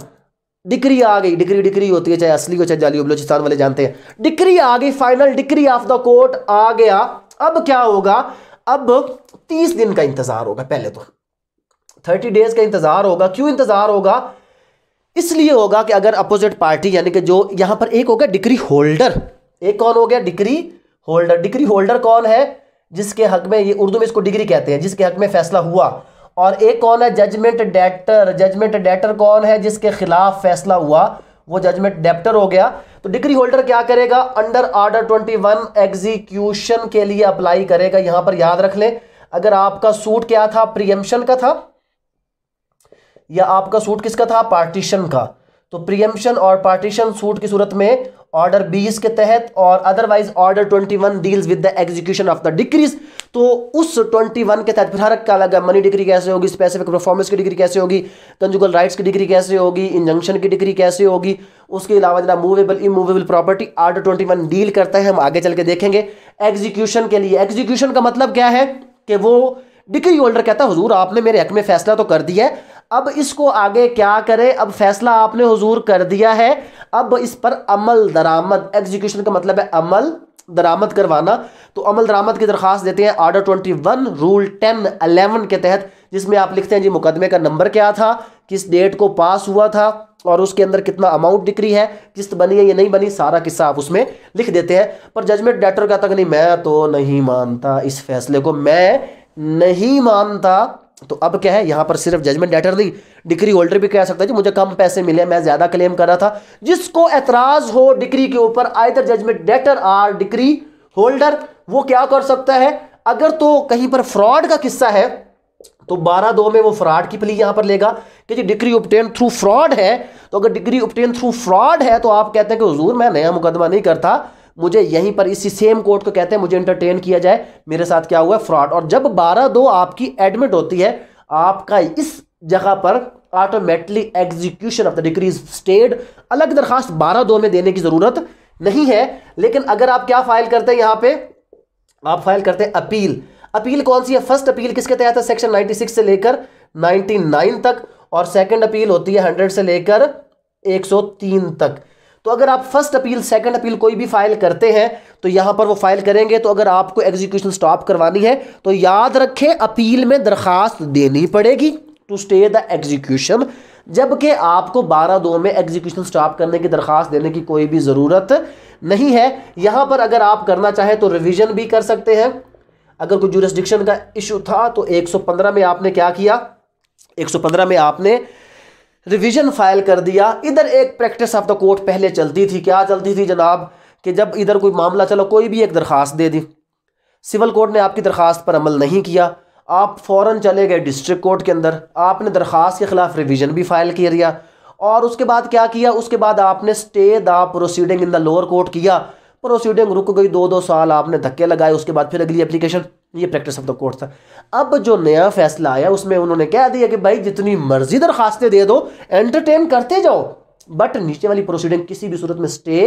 डिक्री आ गई डिक्री डिक्री होती है चाहे असली हो चाहे जाली हो बलोचिस्तान वाले जानते हैं डिक्री आ गई final decree of the court आ गया अब क्या होगा अब तीस दिन का इंतजार होगा पहले तो थर्टी डेज का इंतजार होगा क्यों इंतजार होगा इसलिए होगा कि अगर अपोजिट पार्टी यानी कि जो यहां पर एक हो गया डिग्री होल्डर एक कौन हो गया डिग्री होल्डर डिग्री होल्डर कौन है जिसके हक में ये उर्दू में इसको डिग्री कहते हैं जिसके हक में फैसला हुआ और एक कौन है जजमेंट डेटर जजमेंट डेटर कौन है जिसके खिलाफ फैसला हुआ वो जजमेंट डेप्टर हो गया तो डिग्री होल्डर क्या करेगा under order twenty one execution के लिए अप्लाई करेगा यहां पर याद रख लें अगर आपका सूट क्या था प्रियमशन का था या आपका सूट किसका था पार्टीशन का तो प्रियम्पशन और पार्टीशन सूट की सूरत में ऑर्डर 20 के तहत और otherwise order 21 deals with the execution of the decrees तो उस 21 के तहत फिर हर का अलग मनी डिग्री कैसे होगी स्पेसिफिक परफॉर्मेंस की डिग्री कैसे होगी कंजुगल राइट्स की डिग्री कैसे होगी इंजंक्शन की डिग्री कैसे होगी उसके अलावा जरा movable immovable property order one deal करते हैं हम आगे चल के देखेंगे एग्जीक्यूशन के लिए एग्जीक्यूशन का मतलब क्या है कि वो डिग्री होल्डर कहता है हजूर आपने मेरे हक में फैसला तो कर दिया है अब इसको आगे क्या करें अब फैसला आपने हजूर कर दिया है अब इस पर अमल दरामद एग्जीक्यूशन का मतलब है अमल दरामद करवाना तो अमल दरामद की दरखास्त देते हैं order twenty one rule ten eleven के तहत जिसमें आप लिखते हैं जी मुकदमे का नंबर क्या था किस डेट को पास हुआ था और उसके अंदर कितना अमाउंट डिक्री है किस्त बनी है या नहीं बनी सारा किस्सा आप उसमें लिख देते हैं पर जजमेंट डेटर कहता कि नहीं मैं तो नहीं मानता इस फैसले को मैं नहीं मानता तो अब क्या है यहां पर सिर्फ जजमेंट डेटर नहीं डिग्री होल्डर भी कह सकता है जी मुझे कम पैसे मिले मैं ज्यादा क्लेम कर रहा था जिसको एतराज हो डिग्री के ऊपर either judgment debtor or degree holder वो क्या कर सकता है अगर तो कहीं पर फ्रॉड का किस्सा है तो बारह दो में वो फ्रॉड की प्ली यहां पर लेगा कि जी डिग्री उपटेन थ्रू फ्रॉड है तो अगर डिग्री उपटेन थ्रू फ्रॉड है तो आप कहते हैं कि हजूर मैं नया मुकदमा नहीं करता मुझे यहीं पर इसी सेम कोर्ट को कहते हैं मुझे इंटरटेन किया जाए मेरे साथ क्या हुआ फ्रॉड और जब बारह दो आपकी एडमिट होती है आपका इस जगह पर automatically execution of the degree stayed अलग दरखास्त बारह दो में देने की ज़रूरत नहीं है लेकिन अगर आप क्या फाइल करते हैं यहां पे आप फाइल करते हैं अपील अपील कौन सी है फर्स्ट अपील किसके तहत है सेक्शन 96 से लेकर 99 तक और सेकंड अपील होती है 100 से लेकर 103 तक तो अगर आप फर्स्ट अपील सेकंड अपील कोई भी फाइल करते हैं तो यहां पर वो फाइल करेंगे तो अगर आपको एग्जीक्यूशन स्टॉप करवानी है तो याद रखें अपील में दरखास्त देनी पड़ेगी टू स्टे द एग्जीक्यूशन जबकि आपको बारह दो में एग्जीक्यूशन स्टॉप करने की दरखास्त देने की कोई भी ज़रूरत नहीं है यहां पर अगर आप करना चाहें तो रिविज़न भी कर सकते हैं अगर कोई जूरिस्डिक्शन का इशू था तो 115 में आपने क्या किया 115 में आपने रिवीजन फाइल कर दिया इधर एक प्रैक्टिस ऑफ द कोर्ट पहले चलती थी क्या चलती थी जनाब कि जब इधर कोई मामला चलो कोई भी एक दरख्वास्त दे दी सिविल कोर्ट ने आपकी दरख्वास्त पर अमल नहीं किया आप फ़ौर चले गए डिस्ट्रिक्ट कोर्ट के अंदर आपने दरख्वास्त के ख़िलाफ़ रिविज़न भी फ़ाइल कर दिया और उसके बाद क्या किया उसके बाद आपने stay the proceeding in the lower court किया प्रोसीडिंग रुक गई दो दो साल आपने धक्के लगाए उसके बाद फिर अगली एप्लीकेशन ये प्रैक्टिस ऑफ द कोर्ट था अब जो नया फैसला आया उसमें उन्होंने कह दिया कि भाई जितनी मर्जी दरखास्तें दे दो एंटरटेन करते जाओ बट नीचे वाली प्रोसीडिंग किसी भी सूरत में स्टे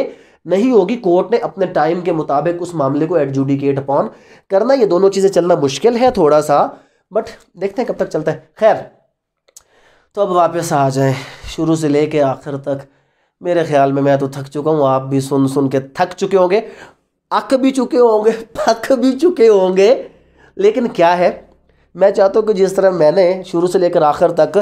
नहीं होगी कोर्ट ने अपने टाइम के मुताबिक उस मामले को एडजुडिकेट अपॉन करना ये दोनों चीज़ें चलना मुश्किल है थोड़ा सा बट देखते हैं कब तक चलता है खैर तो अब वापस आ जाए शुरू से लेके आखिर तक मेरे ख्याल में मैं तो थक चुका हूँ आप भी सुन सुन के थक चुके होंगे अक भी चुके होंगे पक भी चुके होंगे लेकिन क्या है मैं चाहता हूँ कि जिस तरह मैंने शुरू से लेकर आखिर तक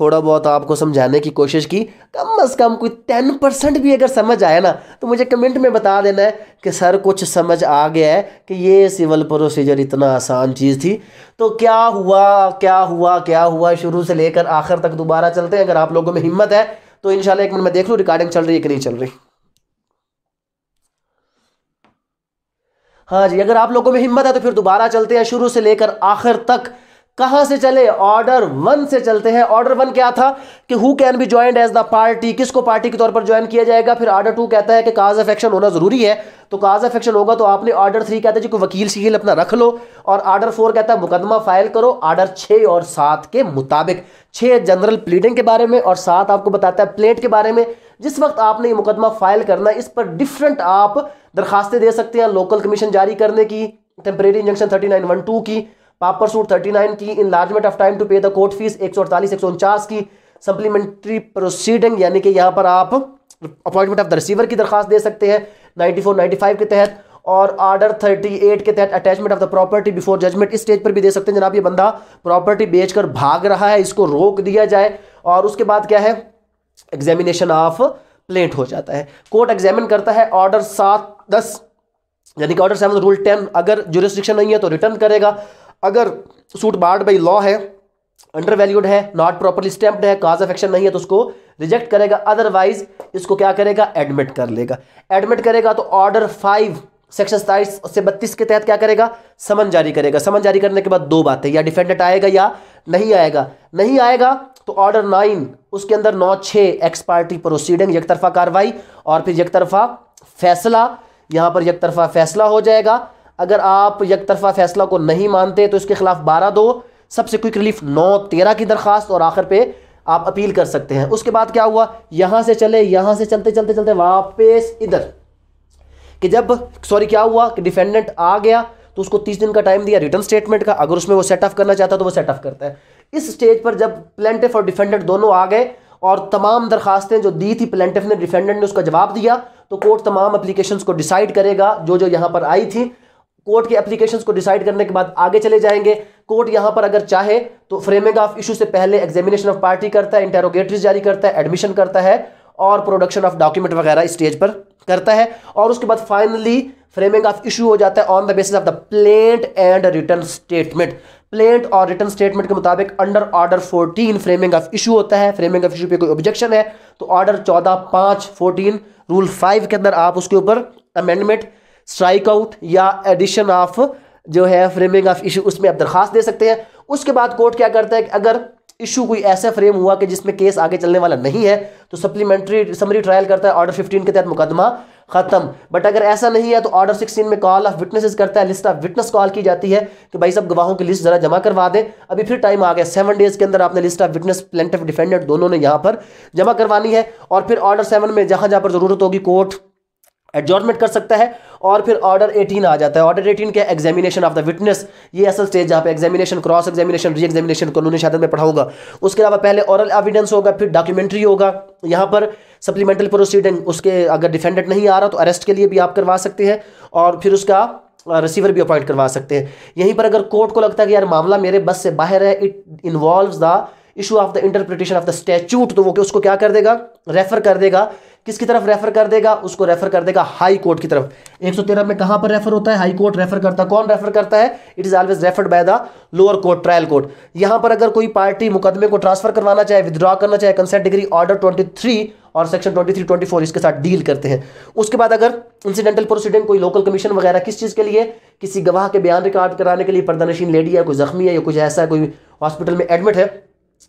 थोड़ा बहुत आपको समझाने की कोशिश की कम अज़ कम कोई टेन परसेंट भी अगर समझ आए ना तो मुझे कमेंट में बता देना है कि सर कुछ समझ आ गया है कि ये सिविल प्रोसीजर इतना आसान चीज़ थी तो क्या हुआ क्या हुआ क्या हुआ शुरू से लेकर आखिर तक दोबारा चलते हैं अगर आप लोगों में हिम्मत है तो इन एक मिनट में देख लूँ रिकॉर्डिंग चल रही है कि नहीं चल रही हाँ जी अगर आप लोगों में हिम्मत है तो फिर दोबारा चलते हैं शुरू से लेकर आखिर तक कहां से चले ऑर्डर वन से चलते हैं ऑर्डर वन क्या था कि who can be joint as the party किसको पार्टी के तौर पर ज्वाइन किया जाएगा फिर ऑर्डर टू कहता है कि काज ऑफ एक्शन होना जरूरी है तो काज ऑफ एक्शन होगा तो आपने ऑर्डर थ्री कहता है जी वकील शकील अपना रख लो और ऑर्डर फोर कहता है मुकदमा फाइल करो ऑर्डर छह और सात के मुताबिक छह जनरल प्लीडिंग के बारे में और सात आपको बताता है प्लेट के बारे में जिस वक्त आपने ये मुकदमा फाइल करना इस पर डिफरेंट आप दरखास्तें दे सकते हैं लोकल कमीशन जारी करने की temporary injunction thirty nine one two की पापर सूट थर्टी नाइन की enlargement of time to pay the court fees एक सौ अड़तालीस एक सौ उनचास की सप्लीमेंट्री प्रोसीडिंग यानी कि यहाँ पर आप अपॉइंटमेंट ऑफ द रिसीवर की दरखास्त दे सकते हैं नाइन्टी फोर नाइन्टी फाइव के तहत और आर्डर थर्टी एट के तहत attachment of the property before judgment इस स्टेज पर भी दे सकते हैं जनाब ये बंदा प्रॉपर्टी बेचकर भाग रहा है इसको रोक दिया जाए और उसके बाद क्या है एग्जामिनेशन ऑफ प्लेट हो जाता है कोर्ट एग्जामिन करता है ऑर्डर सात दस यानी कि ऑर्डर सेवन रूल टेन अगर जुरिस्ट्रिक्शन नहीं है तो रिटर्न करेगा अगर सूट बार्ड बाई लॉ है अंडर वैल्यूड है नॉट प्रॉपरली स्टैम्प्ड है काज ऑफ एक्शन नहीं है तो उसको रिजेक्ट करेगा अदरवाइज इसको क्या करेगा एडमिट कर लेगा एडमिट करेगा तो ऑर्डर फाइव सेक्शन सताइस से बत्तीस के तहत क्या करेगा समन जारी करेगा समन जारी करने के बाद दो बातें या डिफेंडेंट आएगा या नहीं आएगा नहीं आएगा तो ऑर्डर नाइन उसके अंदर नौ छः एक्स पार्टी प्रोसीडिंग एक तरफा कार्रवाई और फिर एक तरफा फैसला यहाँ पर एक तरफा फैसला हो जाएगा अगर आप यक तरफा फैसला को नहीं मानते तो इसके खिलाफ बारह दो सबसे क्विक रिलीफ नौ तेरह की दरख्वास्त और आखिर पे आप अपील कर सकते हैं उसके बाद क्या हुआ यहां से चले यहां से चलते चलते चलते वापस इधर कि जब सॉरी क्या हुआ कि डिफेंडेंट आ गया तो उसको तीस दिन का टाइम दिया रिटर्न स्टेटमेंट का अगर उसमें वो सेट ऑफ करना चाहता तो वो सेट ऑफ करता है इस स्टेज पर जब प्लेंटिफ और डिफेंडेंट दोनों आ गए और तमाम दरखास्तें जो दी थी प्लेंटिफ ने डिफेंडेंट ने उसका जवाब दिया तो कोर्ट तमाम अप्लीकेशन को डिसाइड करेगा जो जो यहां पर आई थी कोर्ट के एप्लीकेशन को डिसाइड करने के बाद आगे चले जाएंगे कोर्ट यहां पर अगर चाहे तो फ्रेमिंग ऑफ इशू से पहले एग्जामिनेशन ऑफ पार्टी करता है इंटेरोगेटरी जारी करता है एडमिशन करता है और प्रोडक्शन ऑफ डॉक्यूमेंट वगैरह स्टेज पर करता है और उसके बाद फाइनली फ्रेमिंग ऑफ इशू हो जाता है on the basis of the plaint and return statement plaint और रिटर्न स्टेटमेंट के मुताबिक under order 14 framing of issue होता है फ्रेमिंग ऑफ इशू पे कोई ऑब्जेक्शन है तो ऑर्डर 14 पांच 14 रूल 5 के अंदर आप उसके ऊपर अमेंडमेंट स्ट्राइक आउट या एडिशन ऑफ जो है फ्रेमिंग ऑफ इशू उसमें आप दरखास्त दे सकते हैं उसके बाद कोर्ट क्या करता है कि अगर इशू कोई ऐसा फ्रेम हुआ कि जिसमें केस आगे चलने वाला नहीं है तो सप्लीमेंट्री समरी ट्रायल करता है ऑर्डर 15 के तहत मुकदमा खत्म बट अगर ऐसा नहीं है तो ऑर्डर 16 में कॉल ऑफ विटनेसेस करता है लिस्ट ऑफ विटनेस कॉल की जाती है कि भाई सब गवाहों की लिस्ट जरा जमा करवा दें अभी फिर टाइम आ गया सेवन डेज के अंदर आपने list of witness of defendant दोनों ने यहाँ पर जमा करवानी है और फिर ऑर्डर सेवन में जहां जहां पर जरूरत होगी कोर्ट एडजॉर्टमेंट कर सकता है और फिर ऑर्डर 18 आ जाता है ऑर्डर 18 के एग्जामिनेशन ऑफ द विटनेस ये असल स्टेज जहाँ पे examination cross examination re examination कानूनी शायद में पढ़ाऊंगा उसके अलावा पहले ऑरल एविडेंस होगा फिर डॉक्यूमेंट्री होगा यहाँ पर सप्लीमेंटल प्रोसीडिंग उसके अगर डिफेंडेंट नहीं आ रहा तो अरेस्ट के लिए भी आप करवा सकते हैं और फिर उसका रिसीवर भी अपॉइंट करवा सकते हैं यहीं पर अगर कोर्ट को लगता है कि यार मामला मेरे बस से बाहर है it involve the issue of the interpretation of the statute तो वो उसको क्या कर देगा रेफर कर देगा किसकी तरफ रेफर कर देगा उसको रेफर कर देगा हाई कोर्ट की तरफ 113 में कहां पर रेफर होता है हाई कोर्ट रेफर करता है कौन रेफर करता है it is always referred by the lower court trial court यहां पर अगर कोई पार्टी मुकदमे को ट्रांसफर करवाना चाहे विद्रॉ करना चाहे कंसेंट डिग्री ऑर्डर 23 और सेक्शन 23 24 इसके साथ डील करते हैं उसके बाद अगर इंसिडेंटल प्रोसीडिंग कोई लोकल कमीशन वगैरह किस चीज़ के लिए किसी गवाह के बयान रिकॉर्ड कराने के लिए पर्दानशीन लेडी है कोई जख्मी है या कुछ ऐसा कोई हॉस्पिटल में एडमिट है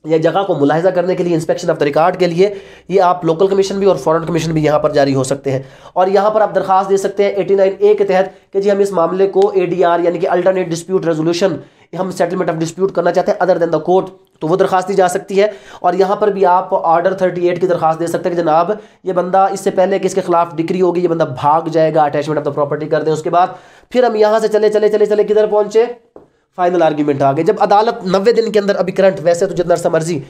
या जगह को मुलाहजा करने के लिए इंस्पेक्शन ऑफ द रिकार्ड के लिए ये आप लोकल कमीशन भी और फॉरेन कमीशन भी यहाँ पर जारी हो सकते हैं और यहाँ पर आप दरखास्त दे सकते हैं 89 ए के तहत कि जी हम इस मामले को एडीआर यानी कि अल्टरनेट डिस्प्यूट रेजोल्यूशन हम सेटलमेंट ऑफ डिस्प्यूट करना चाहते हैं अदर देन द कोर्ट तो वो दरखास्त दी जा सकती है और यहाँ पर भी आप ऑर्डर थर्टी एट की दरखास्त दे सकते हैं कि जनाब ये बंदा इससे पहले कि इसके खिलाफ डिग्री होगी ये बंदा भाग जाएगा अटैचमेंट ऑफ द प्रॉपर्टी कर दें उसके बाद फिर हम यहाँ से चले चले चले चले किधर पहुंचे फाइनल आर्ग्यूमेंट आ गए जब अदालत नब्बे दिन के अंदर अभी करंट वैसे तो जितना सा मर्जी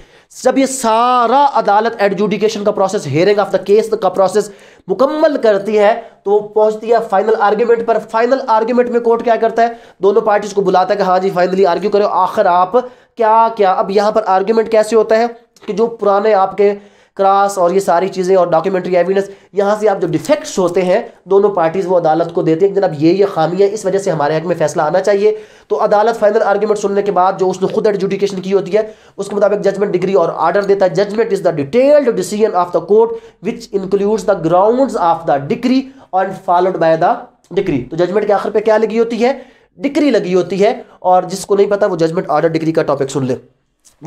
जब ये सारा अदालत एडजुडिकेशन का process hearing of the case का प्रोसेस मुकम्मल करती है तो वो पहुंचती है फाइनल आर्ग्यूमेंट पर फाइनल आर्ग्यूमेंट में कोर्ट क्या करता है दोनों पार्टीज को बुलाता है कि हाँ जी फाइनली आर्ग्यू करो आखिर आप क्या क्या अब यहां पर आर्ग्यूमेंट कैसे होता है कि जो पुराने आपके क्रास और ये सारी चीज़ें और डॉक्यूमेंट्री एविडेंस यहाँ से आप जो डिफेक्ट्स होते हैं दोनों पार्टीज़ वो अदालत को देते हैं जनाब ये ये खामियाँ इस वजह से हमारे हक में फैसला आना चाहिए तो अदालत फाइनल आर्ग्यूमेंट सुनने के बाद जो उसने खुद एडजुडिकेशन की होती है उसके मुताबिक जजमेंट डिग्री और आर्डर देता है judgment is the detailed decision of the court which includes the ground of the degree and followed by the degree तो जजमेंट के आखिर पर क्या लगी होती है डिग्री लगी होती है और जिसको नहीं पता वो जजमेंट ऑर्डर डिग्री का टॉपिक सुन ले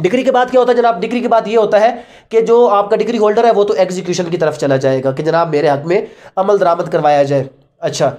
डिग्री के बाद क्या होता है जनाब डिग्री के बाद ये होता है कि जो आपका डिग्री होल्डर है वो तो एग्जीक्यूशन की तरफ चला जाएगा कि जनाब मेरे हक में अमल दरामद करवाया जाए अच्छा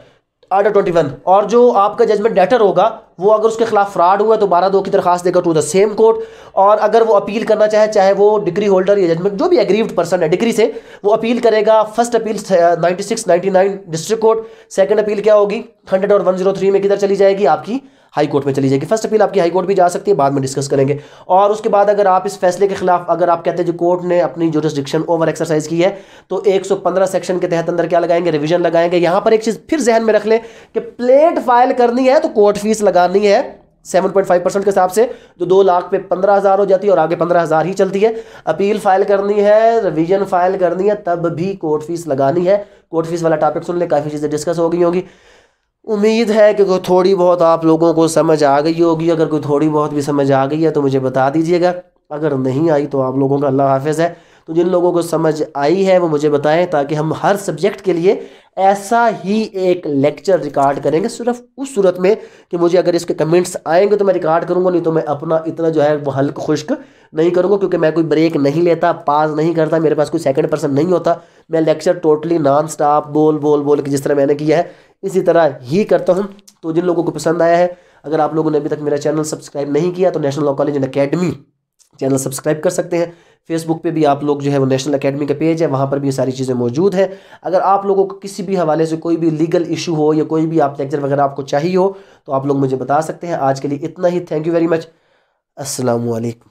आर्डर ट्वेंटी वन और जो आपका जजमेंट डेटर होगा वो अगर उसके खिलाफ फ्रॉड हुआ तो बारह दो की दरखास्त देगा टू द सेम कोर्ट और अगर वो अपील करना चाहे चाहे वो डिग्री होल्डर या जजमेंट जो भी एग्रीव्ड पर्सन है डिग्री से वो अपील करेगा first appeal ninety six ninety nine district court second appeal क्या होगी हंड्रेड और वन जीरो थ्री में किधर चली जाएगी आपकी हाई कोर्ट में चली जाएगी फर्स्ट अपील आपकी हाई कोर्ट भी जा सकती है बाद में डिस्कस करेंगे और उसके बाद अगर आप इस फैसले के खिलाफ अगर आप कहते हैं जो कोर्ट ने अपनी जोरिस्डिक्शन ओवर एक्सरसाइज की है तो 115 सेक्शन के तहत अंदर क्या लगाएंगे रिविजन लगाएंगे यहां पर एक चीज फिर जहन में रख लें कि प्लेट फाइल करनी है तो कोर्ट फीस लगानी है 7.5 परसेंट के हिसाब से जो दो लाख पे पंद्रह हज़ार हो जाती है और आगे पंद्रह हज़ार ही चलती है अपील फाइल करनी है रिवीजन फाइल करनी है तब भी कोर्ट फीस लगानी है कोर्ट फीस वाला टॉपिक सुन ले काफ़ी चीज़ें डिस्कस हो गई होंगी उम्मीद है कि कोई थोड़ी बहुत आप लोगों को समझ आ गई होगी अगर कोई थोड़ी बहुत भी समझ आ गई है तो मुझे बता दीजिएगा अगर नहीं आई तो आप लोगों का अल्लाह हाफिज़ है तो जिन लोगों को समझ आई है वो मुझे बताएं ताकि हम हर सब्जेक्ट के लिए ऐसा ही एक लेक्चर रिकॉर्ड करेंगे सिर्फ उस सूरत में कि मुझे अगर इसके कमेंट्स आएंगे तो मैं रिकॉर्ड करूंगा नहीं तो मैं अपना इतना जो है वो हल्क खुश्क नहीं करूंगा क्योंकि मैं कोई ब्रेक नहीं लेता पाज नहीं करता मेरे पास कोई सेकंड पर्सन नहीं होता मैं लेक्चर टोटली नॉन स्टॉप बोल बोल बोल के जिस तरह मैंने किया है इसी तरह ही करता हूँ तो जिन लोगों को पसंद आया है अगर आप लोगों ने अभी तक मेरा चैनल सब्सक्राइब नहीं किया तो national law college and academy channel subscribe कर सकते हैं फेसबुक पे भी आप लोग जो है वो नेशनल अकेडमी का पेज है वहाँ पर भी ये सारी चीज़ें मौजूद है अगर आप लोगों को किसी भी हवाले से कोई भी लीगल इशू हो या कोई भी आप लेक्चर वगैरह आपको चाहिए हो तो आप लोग मुझे बता सकते हैं आज के लिए इतना ही थैंक यू वेरी मच असलकम